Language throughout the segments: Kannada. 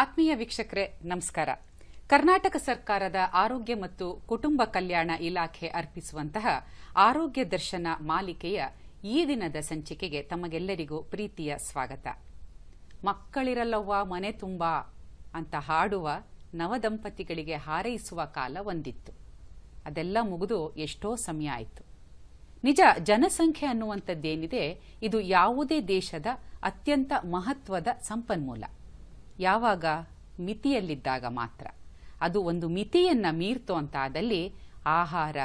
ಆತ್ಮೀಯ ವೀಕ್ಷಕರೇ ನಮಸ್ಕಾರ ಕರ್ನಾಟಕ ಸರ್ಕಾರದ ಆರೋಗ್ಯ ಮತ್ತು ಕುಟುಂಬ ಕಲ್ಯಾಣ ಇಲಾಖೆ ಅರ್ಪಿಸುವಂತಹ ಆರೋಗ್ಯ ದರ್ಶನ ಮಾಲಿಕೆಯ ಈ ದಿನದ ಸಂಚಿಕೆಗೆ ತಮಗೆಲ್ಲರಿಗೂ ಪ್ರೀತಿಯ ಸ್ವಾಗತ ಮಕ್ಕಳಿರಲ್ಲವ್ವ ಮನೆ ತುಂಬ ಅಂತ ಹಾಡುವ ನವದಂಪತಿಗಳಿಗೆ ಹಾರೈಸುವ ಕಾಲ ಒಂದಿತ್ತು ಅದೆಲ್ಲ ಮುಗಿದು ಎಷ್ಟೋ ಸಮಯ ಆಯಿತು ನಿಜ ಜನಸಂಖ್ಯೆ ಅನ್ನುವಂಥದ್ದೇನಿದೆ ಇದು ಯಾವುದೇ ದೇಶದ ಅತ್ಯಂತ ಮಹತ್ವದ ಸಂಪನ್ಮೂಲ ಯಾವಾಗ ಮಿತಿಯಲ್ಲಿದ್ದಾಗ ಮಾತ್ರ ಅದು ಒಂದು ಮಿತಿಯನ್ನ ಮೀರ್ತು ಅಂತಾದಲ್ಲಿ ಆಹಾರ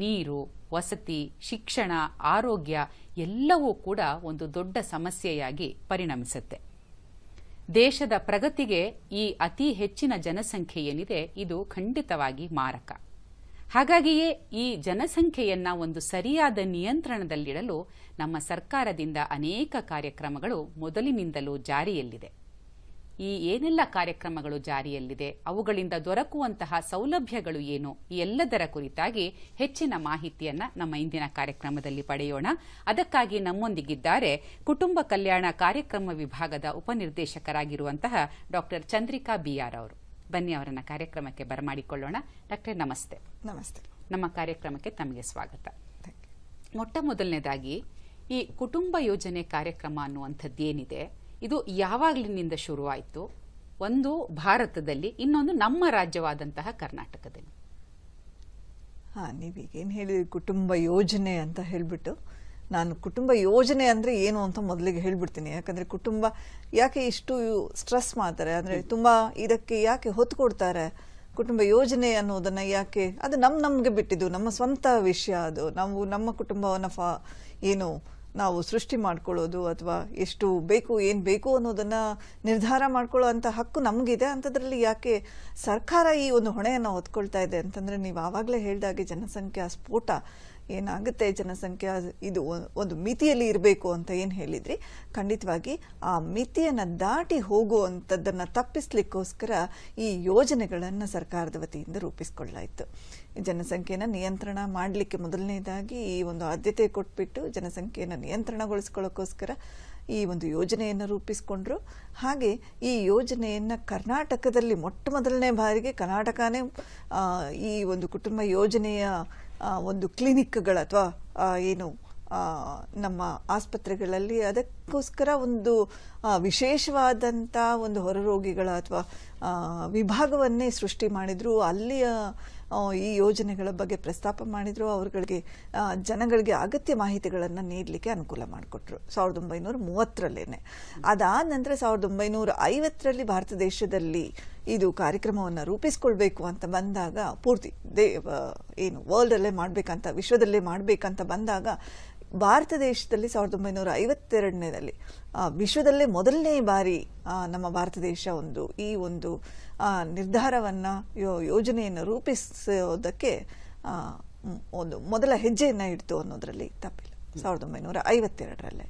ನೀರು ವಸತಿ ಶಿಕ್ಷಣ ಆರೋಗ್ಯ ಎಲ್ಲವೂ ಕೂಡ ಒಂದು ದೊಡ್ಡ ಸಮಸ್ಯೆಯಾಗಿ ಪರಿಣಮಿಸುತ್ತೆ ದೇಶದ ಪ್ರಗತಿಗೆ ಈ ಅತಿ ಹೆಚ್ಚಿನ ಜನಸಂಖ್ಯೆ ಏನಿದೆ ಇದು ಖಂಡಿತವಾಗಿ ಮಾರಕ ಹಾಗಾಗಿಯೇ ಈ ಜನಸಂಖ್ಯೆಯನ್ನ ಒಂದು ಸರಿಯಾದ ನಿಯಂತ್ರಣದಲ್ಲಿಡಲು ನಮ್ಮ ಸರ್ಕಾರದಿಂದ ಅನೇಕ ಕಾರ್ಯಕ್ರಮಗಳು ಮೊದಲಿನಿಂದಲೂ ಜಾರಿಯಲ್ಲಿದೆ ಈ ಏನೆಲ್ಲ ಕಾರ್ಯಕ್ರಮಗಳು ಜಾರಿಯಲ್ಲಿದೆ ಅವುಗಳಿಂದ ದೊರಕುವಂತಹ ಸೌಲಭ್ಯಗಳು ಏನು ಎಲ್ಲದರ ಕುರಿತಾಗಿ ಹೆಚ್ಚಿನ ಮಾಹಿತಿಯನ್ನ ನಮ್ಮ ಇಂದಿನ ಕಾರ್ಯಕ್ರಮದಲ್ಲಿ ಪಡೆಯೋಣ ಅದಕ್ಕಾಗಿ ನಮ್ಮೊಂದಿಗಿದ್ದಾರೆ ಕುಟುಂಬ ಕಲ್ಯಾಣ ಕಾರ್ಯಕ್ರಮ ವಿಭಾಗದ ಉಪನಿರ್ದೇಶಕರಾಗಿರುವಂತಹ ಡಾಕ್ಟರ್ ಚಂದ್ರಿಕಾ ಬಿಆರ್ ಅವರು ಬನ್ನಿ ಅವರನ್ನ ಕಾರ್ಯಕ್ರಮಕ್ಕೆ ಬರಮಾಡಿಕೊಳ್ಳೋಣ ಡಾಕ್ಟರ್ ನಮಸ್ತೆ ನಮಸ್ತೆ ನಮ್ಮ ಕಾರ್ಯಕ್ರಮಕ್ಕೆ ತಮಗೆ ಸ್ವಾಗತ ಮೊಟ್ಟ ಮೊದಲನೇದಾಗಿ ಈ ಕುಟುಂಬ ಯೋಜನೆ ಕಾರ್ಯಕ್ರಮ ಅನ್ನುವಂಥದ್ದೇನಿದೆ ಇದು ಯಾವಾಗಲಿನಿಂದ ಶುರುವಾಯಿತು ಒಂದು ಭಾರತದಲ್ಲಿ ಇನ್ನೊಂದು ನಮ್ಮ ರಾಜ್ಯವಾದಂತಹ ಕರ್ನಾಟಕದಲ್ಲಿ ಹಾ ನೀವೀಗೇನು ಹೇಳಿದ್ರಿ ಕುಟುಂಬ ಯೋಜನೆ ಅಂತ ಹೇಳಿಬಿಟ್ಟು ನಾನು ಕುಟುಂಬ ಯೋಜನೆ ಅಂದರೆ ಏನು ಅಂತ ಮೊದಲಿಗೆ ಹೇಳ್ಬಿಡ್ತೀನಿ ಯಾಕಂದರೆ ಕುಟುಂಬ ಯಾಕೆ ಇಷ್ಟು ಸ್ಟ್ರೆಸ್ ಮಾಡ್ತಾರೆ ಅಂದರೆ ತುಂಬ ಇದಕ್ಕೆ ಯಾಕೆ ಹೊತ್ತು ಕೊಡ್ತಾರೆ ಕುಟುಂಬ ಯೋಜನೆ ಅನ್ನೋದನ್ನು ಯಾಕೆ ಅದು ನಮ್ಮ ನಮಗೆ ಬಿಟ್ಟಿದ್ದು ನಮ್ಮ ಸ್ವಂತ ವಿಷಯ ಅದು ನಾವು ನಮ್ಮ ಕುಟುಂಬವನ್ನು ಫಾ ಏನು ನಾವು ಸೃಷ್ಟಿ ಮಾಡ್ಕೊಳ್ಳೋದು ಅಥವಾ ಎಷ್ಟು ಬೇಕು ಏನು ಬೇಕು ಅನ್ನೋದನ್ನ ನಿರ್ಧಾರ ಮಾಡ್ಕೊಳ್ಳೋ ಅಂತ ಹಕ್ಕು ನಮಗಿದೆ ಅಂಥದ್ರಲ್ಲಿ ಯಾಕೆ ಸರ್ಕಾರ ಈ ಒಂದು ಹೊಣೆಯನ್ನು ಹೊತ್ಕೊಳ್ತಾ ಇದೆ ಅಂತಂದರೆ ನೀವು ಆವಾಗಲೇ ಹೇಳಿದಾಗೆ ಜನಸಂಖ್ಯಾ ಸ್ಫೋಟ ಏನಾಗುತ್ತೆ ಜನಸಂಖ್ಯಾ ಇದು ಒಂದು ಮಿತಿಯಲ್ಲಿ ಇರಬೇಕು ಅಂತ ಏನು ಹೇಳಿದ್ರಿ ಖಂಡಿತವಾಗಿ ಆ ಮಿತಿಯನ್ನು ದಾಟಿ ಹೋಗುವಂಥದ್ದನ್ನು ತಪ್ಪಿಸ್ಲಿಕ್ಕೋಸ್ಕರ ಈ ಯೋಜನೆಗಳನ್ನು ಸರ್ಕಾರದ ವತಿಯಿಂದ ರೂಪಿಸ್ಕೊಳ್ಳಾಯಿತು ಜನಸಂಖ್ಯೆಯನ್ನು ನಿಯಂತ್ರಣ ಮಾಡಲಿಕ್ಕೆ ಮೊದಲನೇದಾಗಿ ಈ ಒಂದು ಆದ್ಯತೆ ಕೊಟ್ಬಿಟ್ಟು ಜನಸಂಖ್ಯೆಯನ್ನು ನಿಯಂತ್ರಣಗೊಳಿಸ್ಕೊಳ್ಳೋಕ್ಕೋಸ್ಕರ ಈ ಒಂದು ಯೋಜನೆಯನ್ನು ರೂಪಿಸಿಕೊಂಡ್ರು ಹಾಗೆ ಈ ಯೋಜನೆಯನ್ನು ಕರ್ನಾಟಕದಲ್ಲಿ ಮೊಟ್ಟ ಮೊದಲನೇ ಬಾರಿಗೆ ಕರ್ನಾಟಕನೇ ಈ ಒಂದು ಕುಟುಂಬ ಯೋಜನೆಯ ಒಂದು ಕ್ಲಿನಿಕ್ಗಳು ಅಥವಾ ಏನು ನಮ್ಮ ಆಸ್ಪತ್ರೆಗಳಲ್ಲಿ ಅದಕ್ಕೋಸ್ಕರ ಒಂದು ವಿಶೇಷವಾದಂಥ ಒಂದು ಹೊರರೋಗಿಗಳ ಅಥವಾ ವಿಭಾಗವನ್ನೇ ಸೃಷ್ಟಿ ಮಾಡಿದರೂ ಅಲ್ಲಿಯ ಈ ಯೋಜನೆಗಳ ಬಗ್ಗೆ ಪ್ರಸ್ತಾಪ ಮಾಡಿದ್ರು ಅವರುಗಳಿಗೆ ಜನಗಳಿಗೆ ಅಗತ್ಯ ಮಾಹಿತಿಗಳನ್ನು ನೀಡಲಿಕ್ಕೆ ಅನುಕೂಲ ಮಾಡಿಕೊಟ್ರು ಸಾವಿರದ ಒಂಬೈನೂರ ಮೂವತ್ತರಲ್ಲೇನೆ ಅದಾದ ನಂತರ ಸಾವಿರದ ಒಂಬೈನೂರ ಐವತ್ತರಲ್ಲಿ ಭಾರತ ದೇಶದಲ್ಲಿ ಇದು ಕಾರ್ಯಕ್ರಮವನ್ನು ರೂಪಿಸ್ಕೊಳ್ಬೇಕು ಅಂತ ಬಂದಾಗ ಪೂರ್ತಿ ದೇ ಏನು ವರ್ಲ್ಡಲ್ಲೇ ಮಾಡಬೇಕಂತ ವಿಶ್ವದಲ್ಲೇ ಮಾಡಬೇಕಂತ ಬಂದಾಗ ಭಾರತ ದೇಶದಲ್ಲಿ ಸಾವಿರದ ಒಂಬೈನೂರ ಐವತ್ತೆರಡನೇದಲ್ಲಿ ವಿಶ್ವದಲ್ಲೇ ಮೊದಲನೇ ಬಾರಿ ನಮ್ಮ ಭಾರತ ದೇಶ ಒಂದು ಈ ಒಂದು ನಿರ್ಧಾರವನ್ನು ಯೋಜನೆಯನ್ನು ರೂಪಿಸೋದಕ್ಕೆ ಒಂದು ಮೊದಲ ಹೆಜ್ಜೆಯನ್ನು ಇಡ್ತು ಅನ್ನೋದರಲ್ಲಿ ತಪ್ಪಿಲ್ಲ ಸಾವಿರದ ಒಂಬೈನೂರ ಐವತ್ತೆರಡರಲ್ಲೇ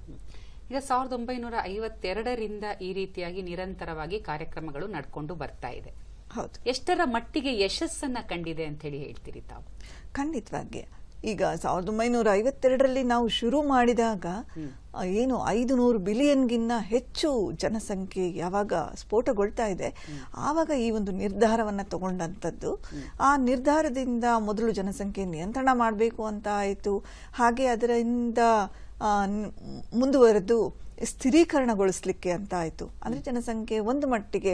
ಈಗ ಸಾವಿರದ ಒಂಬೈನೂರ ಐವತ್ತೆರಡರಿಂದ ಈ ರೀತಿಯಾಗಿ ನಿರಂತರವಾಗಿ ಕಾರ್ಯಕ್ರಮಗಳು ನಡ್ಕೊಂಡು ಬರ್ತಾ ಇದೆ ಹೌದು ಎಷ್ಟರ ಮಟ್ಟಿಗೆ ಯಶಸ್ಸನ್ನ ಕಂಡಿದೆ ಅಂತ ಹೇಳಿ ಹೇಳ್ತೀರಿ ತಾವು ಖಂಡಿತವಾಗಿ ಈಗ ಸಾವಿರದ ಒಂಬೈನೂರ ಐವತ್ತೆರಡರಲ್ಲಿ ನಾವು ಶುರು ಮಾಡಿದಾಗ ಏನು ಐದು ನೂರು ಬಿಲಿಯನ್ಗಿನ್ನ ಹೆಚ್ಚು ಜನಸಂಖ್ಯೆ ಯಾವಾಗ ಸ್ಫೋಟಗೊಳ್ತಾ ಇದೆ ಆವಾಗ ಈ ಒಂದು ನಿರ್ಧಾರವನ್ನು ತಗೊಂಡಂಥದ್ದು ಆ ನಿರ್ಧಾರದಿಂದ ಮೊದಲು ಜನಸಂಖ್ಯೆ ನಿಯಂತ್ರಣ ಮಾಡಬೇಕು ಅಂತ ಆಯಿತು ಹಾಗೆ ಅದರಿಂದ ಮುಂದುವರೆದು ಸ್ಥಿರೀಕರಣಗೊಳಿಸ್ಲಿಕ್ಕೆ ಅಂತ ಆಯಿತು ಅಂದರೆ ಜನಸಂಖ್ಯೆ ಒಂದು ಮಟ್ಟಿಗೆ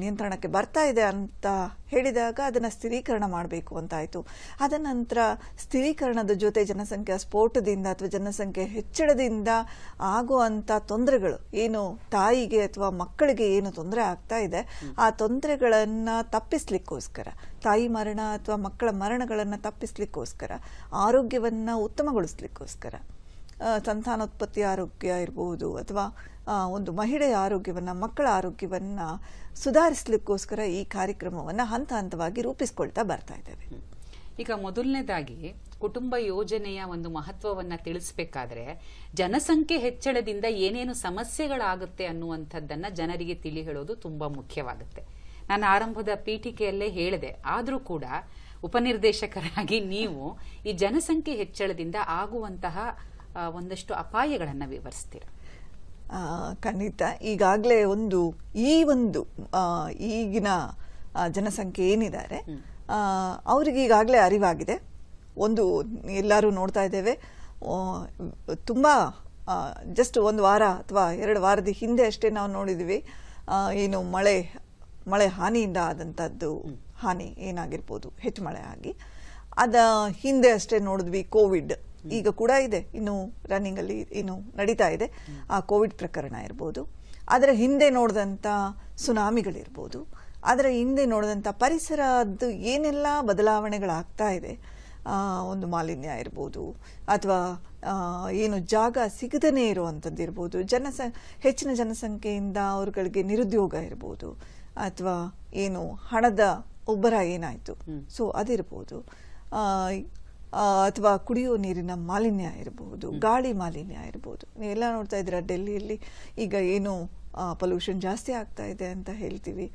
ನಿಯಂತ್ರಣಕ್ಕೆ ಬರ್ತಾ ಇದೆ ಅಂತ ಹೇಳಿದಾಗ ಅದನ್ನು ಸ್ಥಿರೀಕರಣ ಮಾಡಬೇಕು ಅಂತ ಆಯಿತು ಅದ ನಂತರ ಸ್ಥಿರೀಕರಣದ ಜೊತೆ ಜನಸಂಖ್ಯೆ ಸ್ಫೋಟದಿಂದ ಅಥವಾ ಜನಸಂಖ್ಯೆ ಹೆಚ್ಚಳದಿಂದ ಆಗುವಂಥ ತೊಂದರೆಗಳು ಏನು ತಾಯಿಗೆ ಅಥವಾ ಮಕ್ಕಳಿಗೆ ಏನು ತೊಂದರೆ ಆಗ್ತಾ ಇದೆ ಆ ತೊಂದರೆಗಳನ್ನು ತಪ್ಪಿಸ್ಲಿಕ್ಕೋಸ್ಕರ ತಾಯಿ ಮರಣ ಅಥವಾ ಮಕ್ಕಳ ಮರಣಗಳನ್ನು ತಪ್ಪಿಸ್ಲಿಕ್ಕೋಸ್ಕರ ಆರೋಗ್ಯವನ್ನು ಉತ್ತಮಗೊಳಿಸ್ಲಿಕ್ಕೋಸ್ಕರ ಸಂತಾನೋತ್ಪತ್ತಿ ಆರೋಗ್ಯ ಇರ್ಬೋದು ಅಥವಾ ಒಂದು ಮಹಿಳೆಯ ಆರೋಗ್ಯವನ್ನು ಮಕ್ಕಳ ಆರೋಗ್ಯವನ್ನು ಸುಧಾರಿಸಲಿಕ್ಕೋಸ್ಕರ ಈ ಕಾರ್ಯಕ್ರಮವನ್ನು ಹಂತ ಹಂತವಾಗಿ ರೂಪಿಸ್ಕೊಳ್ತಾ ಬರ್ತಾ ಇದ್ದೇವೆ ಈಗ ಮೊದಲನೇದಾಗಿ ಕುಟುಂಬ ಯೋಜನೆಯ ಒಂದು ಮಹತ್ವವನ್ನ ತಿಳಿಸಬೇಕಾದ್ರೆ ಜನಸಂಖ್ಯೆ ಹೆಚ್ಚಳದಿಂದ ಏನೇನು ಸಮಸ್ಯೆಗಳಾಗುತ್ತೆ ಅನ್ನುವಂಥದ್ದನ್ನು ಜನರಿಗೆ ತಿಳಿ ಹೇಳೋದು ತುಂಬಾ ಮುಖ್ಯವಾಗುತ್ತೆ ನಾನು ಆರಂಭದ ಪೀಠಿಕೆಯಲ್ಲೇ ಹೇಳಿದೆ ಆದರೂ ಕೂಡ ಉಪನಿರ್ದೇಶಕರಾಗಿ ನೀವು ಈ ಜನಸಂಖ್ಯೆ ಹೆಚ್ಚಳದಿಂದ ಆಗುವಂತಹ ಒಂದಷ್ಟು ಅಪಾಯಗಳನ್ನು ವಿವರಿಸ್ತೀರ ಖಂಡಿತ ಈಗಾಗಲೇ ಒಂದು ಈ ಒಂದು ಈಗಿನ ಜನಸಂಖ್ಯೆ ಏನಿದ್ದಾರೆ ಅವ್ರಿಗೆ ಈಗಾಗಲೇ ಅರಿವಾಗಿದೆ ಒಂದು ಎಲ್ಲರೂ ನೋಡ್ತಾ ಇದ್ದೇವೆ ತುಂಬ ಜಸ್ಟ್ ಒಂದು ವಾರ ಅಥವಾ ಎರಡು ವಾರದ ಹಿಂದೆ ಅಷ್ಟೇ ನಾವು ನೋಡಿದ್ವಿ ಏನು ಮಳೆ ಮಳೆ ಹಾನಿಯಿಂದ ಆದಂಥದ್ದು ಹಾನಿ ಏನಾಗಿರ್ಬೋದು ಹೆಚ್ಚು ಮಳೆ ಆಗಿ ಅದ ಹಿಂದೆ ಅಷ್ಟೇ ನೋಡಿದ್ವಿ ಕೋವಿಡ್ ಈಗ ಕೂಡ ಇದೆ ಇನ್ನು ರನ್ನಿಂಗಲ್ಲಿ ಇನ್ನು ನಡೀತಾ ಇದೆ ಆ ಕೋವಿಡ್ ಪ್ರಕರಣ ಇರ್ಬೋದು ಅದರ ಹಿಂದೆ ನೋಡಿದಂಥ ಸುನಾಮಿಗಳಿರ್ಬೋದು ಆದರೆ ಹಿಂದೆ ನೋಡಿದಂಥ ಪರಿಸರದ್ದು ಏನೆಲ್ಲ ಬದಲಾವಣೆಗಳಾಗ್ತಾ ಇದೆ ಒಂದು ಮಾಲಿನ್ಯ ಇರ್ಬೋದು ಅಥವಾ ಏನು ಜಾಗ ಸಿಗದೇ ಇರುವಂಥದ್ದು ಇರ್ಬೋದು ಜನಸ ಹೆಚ್ಚಿನ ಜನಸಂಖ್ಯೆಯಿಂದ ಅವ್ರುಗಳಿಗೆ ನಿರುದ್ಯೋಗ ಇರ್ಬೋದು ಅಥವಾ ಏನು ಹಣದ ಉಬ್ಬರ ಏನಾಯಿತು ಸೊ ಅದಿರ್ಬೋದು ಅಥವಾ ಕುಡಿಯೋ ನೀರಿನ ಮಾಲಿನ್ಯ ಇರ್ಬೋದು ಗಾಳಿ ಮಾಲಿನ್ಯ ಇರ್ಬೋದು ನೀವೆಲ್ಲ ನೋಡ್ತಾ ಇದ್ದೀರ ಡೆಲ್ಲಿಯಲ್ಲಿ ಈಗ ಏನು ಪೊಲ್ಯೂಷನ್ ಜಾಸ್ತಿ ಆಗ್ತಾ ಇದೆ ಅಂತ ಹೇಳ್ತೀವಿ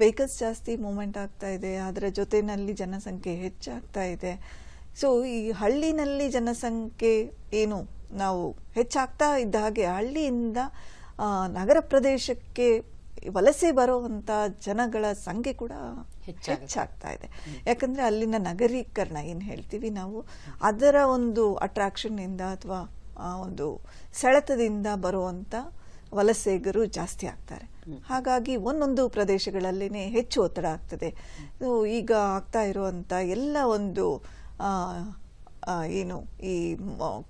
ವೆಹಿಕಲ್ಸ್ ಜಾಸ್ತಿ ಮೂಮೆಂಟ್ ಆಗ್ತಾ ಇದೆ ಅದರ ಜೊತೆಯಲ್ಲಿ ಜನಸಂಖ್ಯೆ ಹೆಚ್ಚಾಗ್ತಾ ಇದೆ ಸೊ ಈ ಹಳ್ಳಿನಲ್ಲಿ ಜನಸಂಖ್ಯೆ ಏನು ನಾವು ಹೆಚ್ಚಾಗ್ತಾ ಇದ್ದ ಹಾಗೆ ಹಳ್ಳಿಯಿಂದ ನಗರ ಪ್ರದೇಶಕ್ಕೆ ವಲಸೆ ಬರುವಂಥ ಜನಗಳ ಸಂಖ್ಯೆ ಕೂಡ ಹೆಚ್ಚಾಗ್ತಾ ಇದೆ ಯಾಕಂದರೆ ಅಲ್ಲಿನ ನಗರೀಕರಣ ಏನು ಹೇಳ್ತೀವಿ ನಾವು ಅದರ ಒಂದು ಅಟ್ರಾಕ್ಷನ್ನಿಂದ ಅಥವಾ ಒಂದು ಸೆಳೆತದಿಂದ ಬರುವಂಥ ವಲಸೆಗರು ಜಾಸ್ತಿ ಆಗ್ತಾರೆ ಹಾಗಾಗಿ ಒಂದೊಂದು ಪ್ರದೇಶಗಳಲ್ಲಿನೇ ಹೆಚ್ಚು ಒತ್ತಡ ಆಗ್ತದೆ ಈಗ ಆಗ್ತಾ ಇರುವಂತ ಎಲ್ಲ ಒಂದು ಏನು ಈ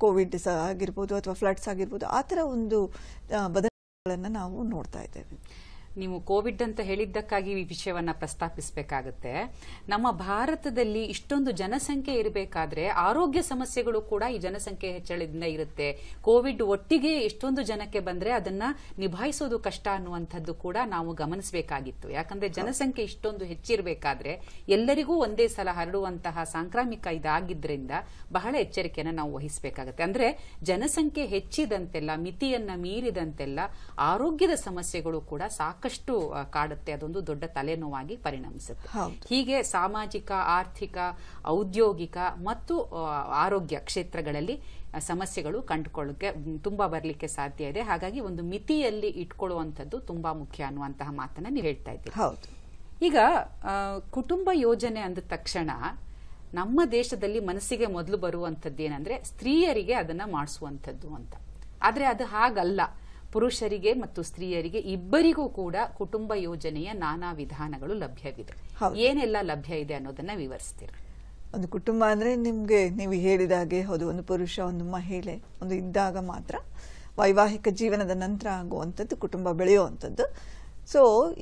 ಕೋವಿಡ್ ಸಹ ಆಗಿರ್ಬೋದು ಅಥವಾ ಫ್ಲಡ್ಸ್ ಆಗಿರ್ಬೋದು ಆ ಥರ ಒಂದು ಬದಲಾವಣೆಗಳನ್ನು ನಾವು ನೋಡ್ತಾ ಇದ್ದೇವೆ ನೀವು ಕೋವಿಡ್ ಅಂತ ಹೇಳಿದ್ದಕ್ಕಾಗಿ ಈ ವಿಷಯವನ್ನ ಪ್ರಸ್ತಾಪಿಸಬೇಕಾಗುತ್ತೆ ನಮ್ಮ ಭಾರತದಲ್ಲಿ ಇಷ್ಟೊಂದು ಜನಸಂಖ್ಯೆ ಇರಬೇಕಾದ್ರೆ ಆರೋಗ್ಯ ಸಮಸ್ಯೆಗಳು ಕೂಡ ಈ ಜನಸಂಖ್ಯೆ ಹೆಚ್ಚಳದಿಂದ ಇರುತ್ತೆ ಕೋವಿಡ್ ಒಟ್ಟಿಗೆ ಎಷ್ಟೊಂದು ಜನಕ್ಕೆ ಬಂದ್ರೆ ಅದನ್ನ ನಿಭಾಯಿಸೋದು ಕಷ್ಟ ಅನ್ನುವಂಥದ್ದು ಕೂಡ ನಾವು ಗಮನಿಸಬೇಕಾಗಿತ್ತು ಯಾಕಂದ್ರೆ ಜನಸಂಖ್ಯೆ ಇಷ್ಟೊಂದು ಹೆಚ್ಚಿರಬೇಕಾದ್ರೆ ಎಲ್ಲರಿಗೂ ಒಂದೇ ಸಲ ಹರಡುವಂತಹ ಸಾಂಕ್ರಾಮಿಕ ಇದಾಗಿದ್ದರಿಂದ ಬಹಳ ಎಚ್ಚರಿಕೆಯನ್ನು ನಾವು ವಹಿಸಬೇಕಾಗುತ್ತೆ ಅಂದ್ರೆ ಜನಸಂಖ್ಯೆ ಹೆಚ್ಚಿದಂತೆಲ್ಲ ಮಿತಿಯನ್ನ ಮೀರಿದಂತೆಲ್ಲ ಆರೋಗ್ಯದ ಸಮಸ್ಯೆಗಳು ಕೂಡ ಸಾಕಷ್ಟು ಸಾಕಷ್ಟು ಕಾಡುತ್ತೆ ಅದೊಂದು ದೊಡ್ಡ ತಲೆನೋವಾಗಿ ಪರಿಣಮಿಸುತ್ತೆ ಹೀಗೆ ಸಾಮಾಜಿಕ ಆರ್ಥಿಕ ಔದ್ಯೋಗಿಕ ಮತ್ತು ಆರೋಗ್ಯ ಕ್ಷೇತ್ರಗಳಲ್ಲಿ ಸಮಸ್ಯೆಗಳು ಕಂಡುಕೊಳ್ಳಕ್ಕೆ ತುಂಬಾ ಬರಲಿಕ್ಕೆ ಸಾಧ್ಯ ಇದೆ ಹಾಗಾಗಿ ಒಂದು ಮಿತಿಯಲ್ಲಿ ಇಟ್ಕೊಳ್ಳುವಂಥದ್ದು ತುಂಬಾ ಮುಖ್ಯ ಅನ್ನುವಂತಹ ಮಾತನ್ನ ನೀವು ಹೇಳ್ತಾ ಇದ್ದೀರಿ ಹೌದು ಈಗ ಕುಟುಂಬ ಯೋಜನೆ ಅಂದ ತಕ್ಷಣ ನಮ್ಮ ದೇಶದಲ್ಲಿ ಮನಸ್ಸಿಗೆ ಮೊದಲು ಬರುವಂಥದ್ದು ಏನಂದ್ರೆ ಸ್ತ್ರೀಯರಿಗೆ ಅದನ್ನ ಮಾಡಿಸುವಂಥದ್ದು ಅಂತ ಆದ್ರೆ ಅದು ಹಾಗಲ್ಲ ಪುರುಷರಿಗೆ ಮತ್ತು ಸ್ತ್ರೀಯರಿಗೆ ಇಬ್ಬರಿಗೂ ಕೂಡ ಕುಟುಂಬ ಯೋಜನೆಯ ನಾನಾ ವಿಧಾನಗಳು ಲಭ್ಯವಿದೆ ಏನೆಲ್ಲ ಲಭ್ಯ ಇದೆ ಅನ್ನೋದನ್ನ ವಿವರಿಸ್ತೀರಿ ಒಂದು ಕುಟುಂಬ ಅಂದರೆ ನಿಮಗೆ ನೀವು ಹೇಳಿದ ಹಾಗೆ ಹೌದು ಒಂದು ಪುರುಷ ಒಂದು ಮಹಿಳೆ ಒಂದು ಇದ್ದಾಗ ಮಾತ್ರ ವೈವಾಹಿಕ ಜೀವನದ ನಂತರ ಆಗುವಂಥದ್ದು ಕುಟುಂಬ ಬೆಳೆಯುವಂಥದ್ದು ಸೊ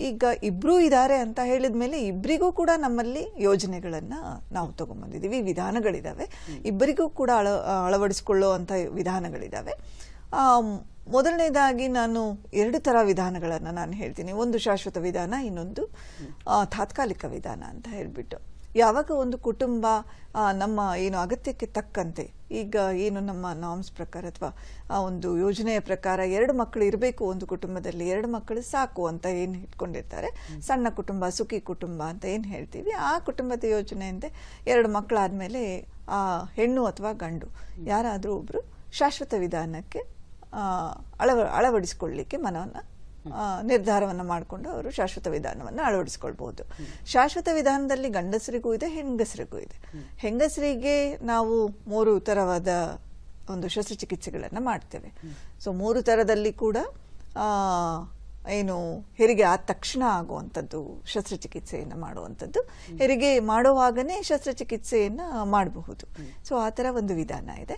ಈಗ ಇಬ್ಬರೂ ಇದ್ದಾರೆ ಅಂತ ಹೇಳಿದ ಮೇಲೆ ಇಬ್ಬರಿಗೂ ಕೂಡ ನಮ್ಮಲ್ಲಿ ಯೋಜನೆಗಳನ್ನು ನಾವು ತೊಗೊಂಬಂದಿದ್ದೀವಿ ವಿಧಾನಗಳಿದ್ದಾವೆ ಇಬ್ಬರಿಗೂ ಕೂಡ ಅಳ ಅಳವಡಿಸ್ಕೊಳ್ಳುವಂಥ ವಿಧಾನಗಳಿದ್ದಾವೆ ಮೊದಲನೇದಾಗಿ ನಾನು ಎರಡು ಥರ ವಿಧಾನಗಳನ್ನು ನಾನು ಹೇಳ್ತೀನಿ ಒಂದು ಶಾಶ್ವತ ವಿಧಾನ ಇನ್ನೊಂದು ತಾತ್ಕಾಲಿಕ ವಿಧಾನ ಅಂತ ಹೇಳಿಬಿಟ್ಟು ಯಾವಾಗ ಒಂದು ಕುಟುಂಬ ನಮ್ಮ ಏನು ಅಗತ್ಯಕ್ಕೆ ತಕ್ಕಂತೆ ಈಗ ಏನು ನಮ್ಮ ನಾಮ್ಸ್ ಪ್ರಕಾರ ಅಥವಾ ಆ ಒಂದು ಯೋಜನೆಯ ಪ್ರಕಾರ ಎರಡು ಮಕ್ಕಳು ಇರಬೇಕು ಒಂದು ಕುಟುಂಬದಲ್ಲಿ ಎರಡು ಮಕ್ಕಳು ಸಾಕು ಅಂತ ಏನು ಇಟ್ಕೊಂಡಿರ್ತಾರೆ ಸಣ್ಣ ಕುಟುಂಬ ಸುಖಿ ಕುಟುಂಬ ಅಂತ ಏನು ಹೇಳ್ತೀವಿ ಆ ಕುಟುಂಬದ ಯೋಜನೆಯಂತೆ ಎರಡು ಮಕ್ಕಳಾದಮೇಲೆ ಆ ಹೆಣ್ಣು ಅಥವಾ ಗಂಡು ಯಾರಾದರೂ ಒಬ್ಬರು ಶಾಶ್ವತ ವಿಧಾನಕ್ಕೆ ಅಳವ ಅಳವಡಿಸಿಕೊಳ್ಳಲಿಕ್ಕೆ ಮನವನ್ನು ನಿರ್ಧಾರವನ್ನು ಮಾಡಿಕೊಂಡು ಅವರು ಶಾಶ್ವತ ವಿಧಾನವನ್ನು ಅಳವಡಿಸ್ಕೊಳ್ಬೋದು ಶಾಶ್ವತ ವಿಧಾನದಲ್ಲಿ ಗಂಡಸರಿಗೂ ಇದೆ ಹೆಂಗಸರಿಗೂ ಇದೆ ಹೆಂಗಸರಿಗೆ ನಾವು ಮೂರು ಥರವಾದ ಒಂದು ಶಸ್ತ್ರಚಿಕಿತ್ಸೆಗಳನ್ನು ಮಾಡ್ತೇವೆ ಸೊ ಮೂರು ಥರದಲ್ಲಿ ಕೂಡ ಏನು ಹೆರಿಗೆ ಆದ ತಕ್ಷಣ ಆಗುವಂಥದ್ದು ಶಸ್ತ್ರಚಿಕಿತ್ಸೆಯನ್ನು ಮಾಡುವಂಥದ್ದು ಹೆರಿಗೆ ಮಾಡುವಾಗನೇ ಶಸ್ತ್ರಚಿಕಿತ್ಸೆಯನ್ನು ಮಾಡಬಹುದು ಸೊ ಆ ಥರ ಒಂದು ವಿಧಾನ ಇದೆ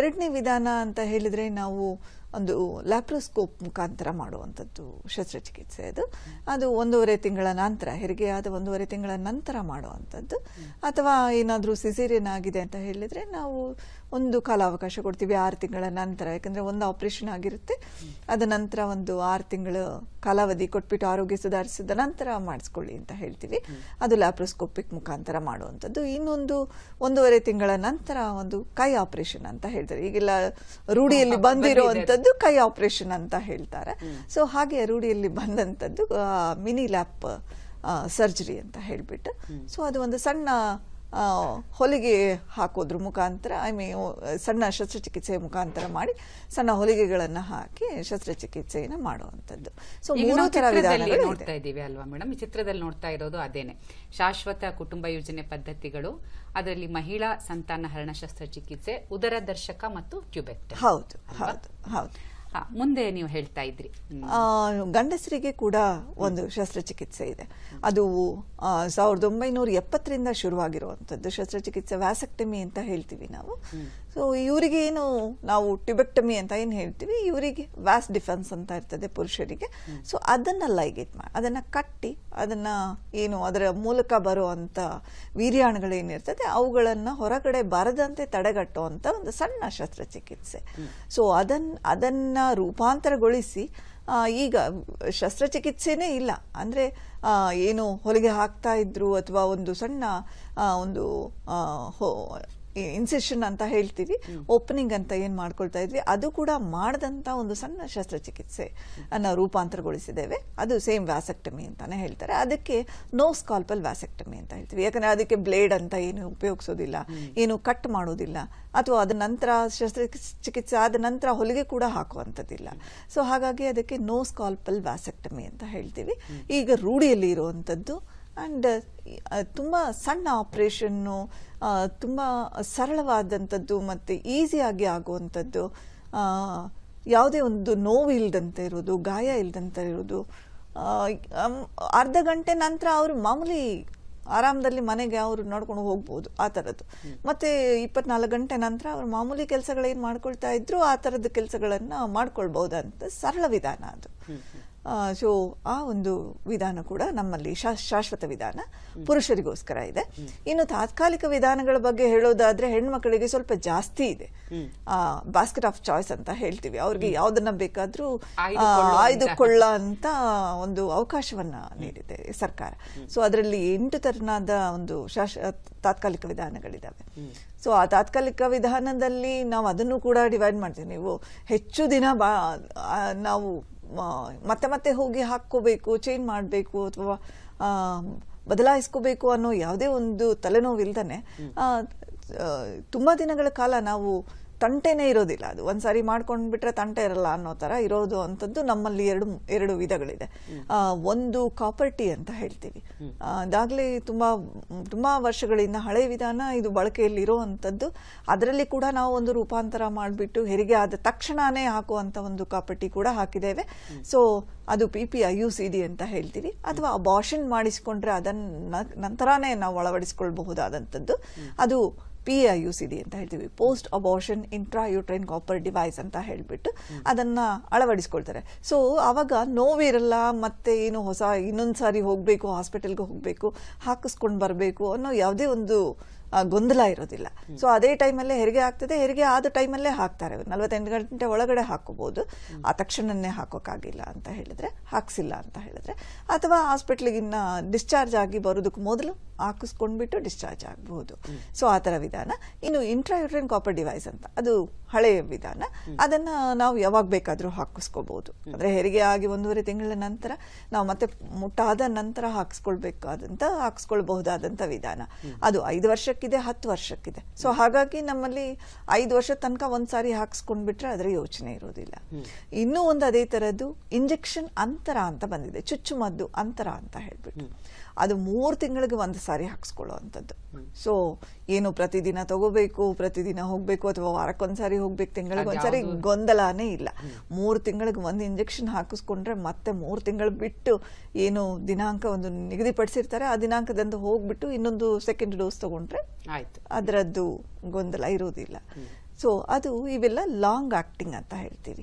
ಎರಡನೇ ವಿಧಾನ ಅಂತ ಹೇಳಿದರೆ ನಾವು ಒಂದು ಲ್ಯಾಪ್ರೋಸ್ಕೋಪ್ ಮುಖಾಂತರ ಮಾಡುವಂಥದ್ದು ಶಸ್ತ್ರಚಿಕಿತ್ಸೆ ಅದು ಅದು ಒಂದೂವರೆ ತಿಂಗಳ ನಂತರ ಹೆರಿಗೆ ಆದ ಒಂದೂವರೆ ತಿಂಗಳ ನಂತರ ಮಾಡುವಂಥದ್ದು ಅಥವಾ ಏನಾದರೂ ಸಿಸೀರಿಯನ್ ಆಗಿದೆ ಅಂತ ಹೇಳಿದರೆ ನಾವು ಒಂದು ಕಾಲಾವಕಾಶ ಕೊಡ್ತೀವಿ ಆರು ತಿಂಗಳ ನಂತರ ಯಾಕಂದರೆ ಒಂದು ಆಪರೇಷನ್ ಆಗಿರುತ್ತೆ ಅದ ನಂತರ ಒಂದು ಆರು ತಿಂಗಳ ಕಾಲಾವಧಿ ಕೊಟ್ಬಿಟ್ಟು ಆರೋಗ್ಯ ಸುಧಾರಿಸಿದ ನಂತರ ಮಾಡಿಸ್ಕೊಳ್ಳಿ ಅಂತ ಹೇಳ್ತೀವಿ ಅದು ಲ್ಯಾಪ್ರೋಸ್ಕೋಪಿಕ್ ಮುಖಾಂತರ ಮಾಡುವಂಥದ್ದು ಇನ್ನೊಂದು ಒಂದೂವರೆ ತಿಂಗಳ ನಂತರ ಒಂದು ಕೈ ಆಪರೇಷನ್ ಅಂತ ಹೇಳ್ತಾರೆ ಈಗೆಲ್ಲ ರೂಢಿಯಲ್ಲಿ ಬಂದಿರುವಂಥದ್ದು ಕೈ ಆಪರೇಷನ್ ಅಂತ ಹೇಳ್ತಾರೆ ಸೊ ಹಾಗೆ ರೂಢಿಯಲ್ಲಿ ಬಂದಂಥದ್ದು ಮಿನಿ ಲ್ಯಾಪ್ ಸರ್ಜರಿ ಅಂತ ಹೇಳ್ಬಿಟ್ಟು ಸೊ ಅದು ಒಂದು ಸಣ್ಣ ಹೊಲಿಗೆ ಹಾಕೋದ್ರ ಮುಖಾಂತರ ಐ ಮೀನ್ ಸಣ್ಣ ಶಸ್ತ್ರಚಿಕಿತ್ಸೆ ಮುಖಾಂತರ ಮಾಡಿ ಸಣ್ಣ ಹೊಲಿಗೆಗಳನ್ನು ಹಾಕಿ ಶಸ್ತ್ರಚಿಕಿತ್ಸೆಯನ್ನು ಮಾಡುವಂಥದ್ದು ಸೊ ಮೂರು ಥರ ನೋಡ್ತಾ ಇದ್ದೀವಿ ಅಲ್ವಾ ಮೇಡಮ್ ಈ ಚಿತ್ರದಲ್ಲಿ ನೋಡ್ತಾ ಇರೋದು ಅದೇನೆ ಶಾಶ್ವತ ಕುಟುಂಬ ಯೋಜನೆ ಪದ್ಧತಿಗಳು ಅದರಲ್ಲಿ ಮಹಿಳಾ ಸಂತಾನ ಹರಣ ಶಸ್ತ್ರಚಿಕಿತ್ಸೆ ಉದರ ದರ್ಶಕ ಮತ್ತು ಟ್ಯೂಬೆಕ್ಟ್ ಹೌದು ಹೌದು ಹೌದು ಮುಂದೆ ನೀವು ಹೇಳ್ತಾ ಇದ್ರಿ ಗಂಡಸರಿಗೆ ಕೂಡ ಒಂದು ಶಸ್ತ್ರಚಿಕಿತ್ಸೆ ಇದೆ ಅದು ಸಾವಿರದ ಒಂಬೈನೂರ ಎಪ್ಪತ್ತರಿಂದ ಶುರುವಾಗಿರುವಂಥದ್ದು ಶಸ್ತ್ರಚಿಕಿತ್ಸೆ ವ್ಯಾಸಕ್ಟಮಿ ಅಂತ ಹೇಳ್ತೀವಿ ನಾವು ಸೊ ಇವರಿಗೆ ಏನು ನಾವು ಟಿಬೆಕ್ಟಮಿ ಅಂತ ಏನು ಹೇಳ್ತೀವಿ ಇವರಿಗೆ ವ್ಯಾಸ್ ಡಿಫೆನ್ಸ್ ಅಂತ ಇರ್ತದೆ ಪುರುಷರಿಗೆ ಸೊ ಅದನ್ನು ಲೈಗೇಟ್ ಮಾಡಿ ಅದನ್ನು ಕಟ್ಟಿ ಅದನ್ನು ಏನು ಅದರ ಮೂಲಕ ಬರುವಂಥ ವೀರ್ಯಾಣುಗಳೇನಿರ್ತದೆ ಅವುಗಳನ್ನು ಹೊರಗಡೆ ಬರದಂತೆ ತಡೆಗಟ್ಟುವಂಥ ಒಂದು ಸಣ್ಣ ಶಸ್ತ್ರಚಿಕಿತ್ಸೆ ಸೊ ಅದನ್ನು ಅದನ್ನು ರೂಪಾಂತರಗೊಳಿಸಿ ಈಗ ಶಸ್ತ್ರಚಿಕಿತ್ಸೆನೇ ಇಲ್ಲ ಅಂದರೆ ಏನು ಹೊಲಿಗೆ ಹಾಕ್ತಾ ಇದ್ರು ಅಥವಾ ಒಂದು ಸಣ್ಣ ಒಂದು ಇನ್ಸೆಷನ್ ಅಂತ ಹೇಳ್ತೀವಿ ಓಪನಿಂಗ್ ಅಂತ ಏನು ಮಾಡ್ಕೊಳ್ತಾ ಇದ್ವಿ ಅದು ಕೂಡ ಮಾಡಿದಂಥ ಒಂದು ಸಣ್ಣ ಶಸ್ತ್ರಚಿಕಿತ್ಸೆ ಅನ್ನು ರೂಪಾಂತರಗೊಳಿಸಿದ್ದೇವೆ ಅದು ಸೇಮ್ ವ್ಯಾಸೆಕ್ಟಮಿ ಅಂತಾನೆ ಹೇಳ್ತಾರೆ ಅದಕ್ಕೆ ನೋ ಸ್ಕಾಲ್ಪಲ್ ವ್ಯಾಸೆಕ್ಟಮಿ ಅಂತ ಹೇಳ್ತೀವಿ ಯಾಕಂದರೆ ಅದಕ್ಕೆ ಬ್ಲೇಡ್ ಅಂತ ಏನು ಉಪಯೋಗಿಸೋದಿಲ್ಲ ಏನು ಕಟ್ ಮಾಡೋದಿಲ್ಲ ಅಥವಾ ಅದ ನಂತರ ಚಿಕಿತ್ಸೆ ಆದ ನಂತರ ಹೊಲಿಗೆ ಕೂಡ ಹಾಕುವಂಥದ್ದಿಲ್ಲ ಸೊ ಹಾಗಾಗಿ ಅದಕ್ಕೆ ನೋ ಸ್ಕಾಲ್ಪಲ್ ವ್ಯಾಸೆಕ್ಟಮಿ ಅಂತ ಹೇಳ್ತೀವಿ ಈಗ ರೂಢಿಯಲ್ಲಿ ಇರುವಂಥದ್ದು ಆ್ಯಂಡ್ uh, ತುಂಬ ಸಣ್ಣ ಆಪ್ರೇಷನ್ನು ತುಂಬ ಸರಳವಾದಂಥದ್ದು ಮತ್ತು ಈಸಿಯಾಗಿ ಆಗುವಂಥದ್ದು ಯಾವುದೇ ಒಂದು ನೋವು ಇಲ್ಲದಂತೆ ಇರೋದು ಗಾಯ ಇಲ್ಲದಂತೆ ಇರೋದು ಅರ್ಧ ಗಂಟೆ ನಂತರ ಅವರು ಮಾಮೂಲಿ ಆರಾಮದಲ್ಲಿ ಮನೆಗೆ ಅವರು ನೋಡ್ಕೊಂಡು ಹೋಗ್ಬೋದು ಆ ಥರದ್ದು ಮತ್ತು ಇಪ್ಪತ್ನಾಲ್ಕು ಗಂಟೆ ನಂತರ ಅವರು ಮಾಮೂಲಿ ಕೆಲಸಗಳೇನು ಮಾಡ್ಕೊಳ್ತಾ ಇದ್ರು ಆ ಥರದ ಕೆಲಸಗಳನ್ನು ಮಾಡ್ಕೊಳ್ಬೋದು ಸರಳ ವಿಧಾನ ಅದು ಸೊ ಆ ಒಂದು ವಿಧಾನ ಕೂಡ ನಮ್ಮಲ್ಲಿ ಶಾಶ್ವತ ವಿಧಾನ ಪುರುಷರಿಗೋಸ್ಕರ ಇದೆ ಇನ್ನು ತಾತ್ಕಾಲಿಕ ವಿಧಾನಗಳ ಬಗ್ಗೆ ಹೇಳೋದಾದ್ರೆ ಹೆಣ್ಮಕ್ಳಿಗೆ ಸ್ವಲ್ಪ ಜಾಸ್ತಿ ಇದೆ ಬಾಸ್ಕೆಟ್ ಆಫ್ ಚಾಯ್ಸ್ ಅಂತ ಹೇಳ್ತೀವಿ ಅವ್ರಿಗೆ ಯಾವ್ದನ್ನ ಬೇಕಾದ್ರೂ ಆಯ್ದುಕೊಳ್ಳ ಅಂತ ಒಂದು ಅವಕಾಶವನ್ನ ನೀಡಿದೆ ಸರ್ಕಾರ ಸೊ ಅದರಲ್ಲಿ ಎಂಟು ತರನಾದ ಒಂದು ತಾತ್ಕಾಲಿಕ ವಿಧಾನಗಳಿದಾವೆ ಸೊ ಆ ತಾತ್ಕಾಲಿಕ ವಿಧಾನದಲ್ಲಿ ನಾವು ಅದನ್ನು ಕೂಡ ಡಿವೈಡ್ ಮಾಡ್ತೀವಿ ನೀವು ಹೆಚ್ಚು ದಿನ ಬಾ ನಾವು ಮತ್ತೆ ಮತ್ತೆ ಹೋಗಿ ಹಾಕ್ಕೋಬೇಕು ಚೇಂಜ್ ಮಾಡಬೇಕು ಅಥವಾ ಬದಲಾಯಿಸ್ಕೋಬೇಕು ಅನ್ನೋ ಯಾವುದೇ ಒಂದು ತಲೆನೋವಿಲ್ದಾನೆ ತುಂಬಾ ದಿನಗಳ ಕಾಲ ನಾವು ತಂಟೆನೇ ಇರೋದಿಲ್ಲ ಅದು ಒಂದ್ಸಾರಿ ಮಾಡ್ಕೊಂಡ್ಬಿಟ್ರೆ ತಂಟೆ ಇರಲ್ಲ ಅನ್ನೋ ಥರ ಇರೋದು ಅಂತದ್ದು ನಮ್ಮಲ್ಲಿ ಎರಡು ಎರಡು ವಿಧಗಳಿದೆ ಒಂದು ಕಾಪರ್ಟಿ ಅಂತ ಹೇಳ್ತೀವಿ ಅದಾಗಲೇ ತುಂಬ ತುಂಬ ವರ್ಷಗಳಿಂದ ಹಳೆ ವಿಧಾನ ಇದು ಬಳಕೆಯಲ್ಲಿ ಅಂಥದ್ದು ಅದರಲ್ಲಿ ಕೂಡ ನಾವು ಒಂದು ರೂಪಾಂತರ ಮಾಡಿಬಿಟ್ಟು ಹೆರಿಗೆ ಆದ ತಕ್ಷಣವೇ ಹಾಕುವಂಥ ಒಂದು ಕಾಪರ್ಟಿ ಕೂಡ ಹಾಕಿದ್ದೇವೆ ಸೊ ಅದು P P I U C D ಅಂತ ಹೇಳ್ತೀವಿ ಅಥವಾ ಅಬಾಷನ್ ಮಾಡಿಸಿಕೊಂಡ್ರೆ ಅದನ್ನು ನಂತರನೇ ನಾವು ಅಳವಡಿಸ್ಕೊಳ್ಬಹುದಾದಂಥದ್ದು ಅದು P I U C D ಅಂತ ಹೇಳ್ತೀವಿ post abortion intrauterine copper device ಅಂತ ಹೇಳಿಬಿಟ್ಟು ಅದನ್ನ ಅಳವಡಿಸ್ಕೊಳ್ತಾರೆ ಸೊ ಆವಾಗ ನೋವಿರಲ್ಲ ಮತ್ತೆ ಏನು ಹೊಸ ಇನ್ನೊಂದು ಸಾರಿ ಹೋಗಬೇಕು ಹಾಸ್ಪಿಟಲ್ಗೆ ಹೋಗಬೇಕು ಹಾಕಿಸ್ಕೊಂಡು ಬರಬೇಕು ಅನ್ನೋ ಯಾವುದೇ ಒಂದು ಗೊಂದಲ ಇರೋದಿಲ್ಲ ಸೊ ಅದೇ ಟೈಮಲ್ಲೇ ಹೆರಿಗೆ ಆಗ್ತದೆ ಹೆರಿಗೆ ಆದ ಟೈಮಲ್ಲೇ ಹಾಕ್ತಾರೆ ನಲವತ್ತೆಂಟು ಗಂಟೆ ಒಳಗಡೆ ಹಾಕೋಬೋದು ಆ ತಕ್ಷಣನೇ ಹಾಕೋಕ್ಕಾಗಿಲ್ಲ ಅಂತ ಹೇಳಿದ್ರೆ ಹಾಕ್ಸಿಲ್ಲ ಅಂತ ಹೇಳಿದ್ರೆ ಅಥವಾ ಹಾಸ್ಪಿಟ್ಲಿಗಿನ್ನ ಡಿಸ್ಚಾರ್ಜ್ ಆಗಿ ಬರೋದಕ್ಕೆ ಮೊದಲು ಹಾಕಿಸ್ಕೊಂಡ್ಬಿಟ್ಟು ಡಿಸ್ಚಾರ್ಜ್ ಆಗಬಹುದು ಸೊ ಆ ಥರ ವಿಧಾನ ಇನ್ನು ಇಂಟ್ರಾಯುಟ್ರಿನ್ ಕಾಪರ್ ಡಿವೈಸ್ ಅಂತ ಅದು ಹಳೆಯ ವಿಧಾನ ಅದನ್ನ ನಾವು ಯಾವಾಗ ಬೇಕಾದರೂ ಹಾಕಿಸ್ಕೋಬಹುದು ಅಂದ್ರೆ ಹೆರಿಗೆ ಆಗಿ ಒಂದೂವರೆ ತಿಂಗಳ ನಂತರ ನಾವು ಮತ್ತೆ ಮುಟ್ಟಾದ ನಂತರ ಹಾಕಿಸ್ಕೊಳ್ಬೇಕಾದಂತ ಹಾಕಿಸ್ಕೊಳ್ಬಹುದಾದಂತ ವಿಧಾನ ಅದು ಐದು ವರ್ಷಕ್ಕಿದೆ ಹತ್ತು ವರ್ಷಕ್ಕಿದೆ ಸೊ ಹಾಗಾಗಿ ನಮ್ಮಲ್ಲಿ ಐದು ವರ್ಷ ತನಕ ಒಂದ್ಸಾರಿ ಹಾಕಿಸ್ಕೊಂಡ್ಬಿಟ್ರೆ ಅದರ ಯೋಚನೆ ಇರೋದಿಲ್ಲ ಇನ್ನೂ ಒಂದು ಅದೇ ತರದ್ದು ಇಂಜೆಕ್ಷನ್ ಅಂತರ ಅಂತ ಬಂದಿದೆ ಚುಚ್ಚುಮದ್ದು ಅಂತರ ಅಂತ ಹೇಳ್ಬಿಟ್ಟು ಅದು ಮೂರು ತಿಂಗಳಿಗೆ ಒಂದು ಸಾರಿ ಹಾಕಿಸ್ಕೊಳ್ಳೋ ಸೊ ಏನು ಪ್ರತಿದಿನ ತಗೋಬೇಕು ಪ್ರತಿದಿನ ಹೋಗಬೇಕು ಅಥವಾ ವಾರಕ್ಕೊಂದ್ಸಾರಿ ಹೋಗ್ಬೇಕು ತಿಂಗಳಿಗೆ ಒಂದ್ಸರಿ ಗೊಂದಲನೇ ಇಲ್ಲ ಮೂರು ತಿಂಗಳಿಗೆ ಒಂದು ಇಂಜೆಕ್ಷನ್ ಹಾಕಿಸ್ಕೊಂಡ್ರೆ ಮತ್ತೆ ಮೂರು ತಿಂಗಳು ಬಿಟ್ಟು ಏನು ದಿನಾಂಕ ಒಂದು ನಿಗದಿಪಡಿಸಿರ್ತಾರೆ ಆ ದಿನಾಂಕದಂದು ಹೋಗ್ಬಿಟ್ಟು ಇನ್ನೊಂದು ಸೆಕೆಂಡ್ ಡೋಸ್ ತಗೊಂಡ್ರೆ ಆಯ್ತು ಅದರದ್ದು ಗೊಂದಲ ಇರೋದಿಲ್ಲ ಸೊ ಅದು ಇವೆಲ್ಲ ಲಾಂಗ್ ಆಕ್ಟಿಂಗ್ ಅಂತ ಹೇಳ್ತೀವಿ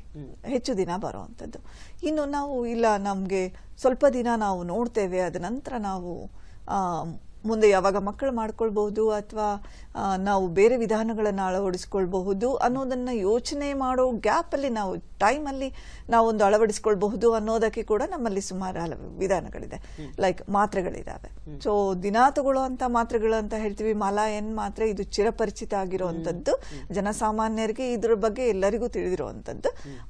ಹೆಚ್ಚು ದಿನ ಬರುವಂಥದ್ದು ಇನ್ನು ನಾವು ಇಲ್ಲ ನಮಗೆ ಸ್ವಲ್ಪ ದಿನ ನಾವು ನೋಡ್ತೇವೆ ಅದ ನಂತರ ನಾವು ಮುಂದೆ ಯಾವಾಗ ಮಕ್ಕಳು ಮಾಡ್ಕೊಳ್ಬಹುದು ಅಥವಾ ನಾವು ಬೇರೆ ವಿಧಾನಗಳನ್ನು ಅಳವಡಿಸ್ಕೊಳ್ಬಹುದು ಅನ್ನೋದನ್ನ ಯೋಚನೆ ಮಾಡೋ ಗ್ಯಾಪಲ್ಲಿ ನಾವು ಟೈಮಲ್ಲಿ ನಾವೊಂದು ಅಳವಡಿಸ್ಕೊಳ್ಬಹುದು ಅನ್ನೋದಕ್ಕೆ ಕೂಡ ನಮ್ಮಲ್ಲಿ ಸುಮಾರು ಹಲವು ವಿಧಾನಗಳಿದೆ ಲೈಕ್ ಮಾತ್ರೆಗಳಿದ್ದಾವೆ ಸೊ ದಿನ ತಗೊಳ್ಳೋ ಮಾತ್ರೆಗಳು ಅಂತ ಹೇಳ್ತೀವಿ ಮಲಾಯನ್ ಮಾತ್ರೆ ಇದು ಚಿರಪರಿಚಿತ ಆಗಿರುವಂತದ್ದು ಜನಸಾಮಾನ್ಯರಿಗೆ ಇದ್ರ ಬಗ್ಗೆ ಎಲ್ಲರಿಗೂ ತಿಳಿದಿರುವಂಥದ್ದು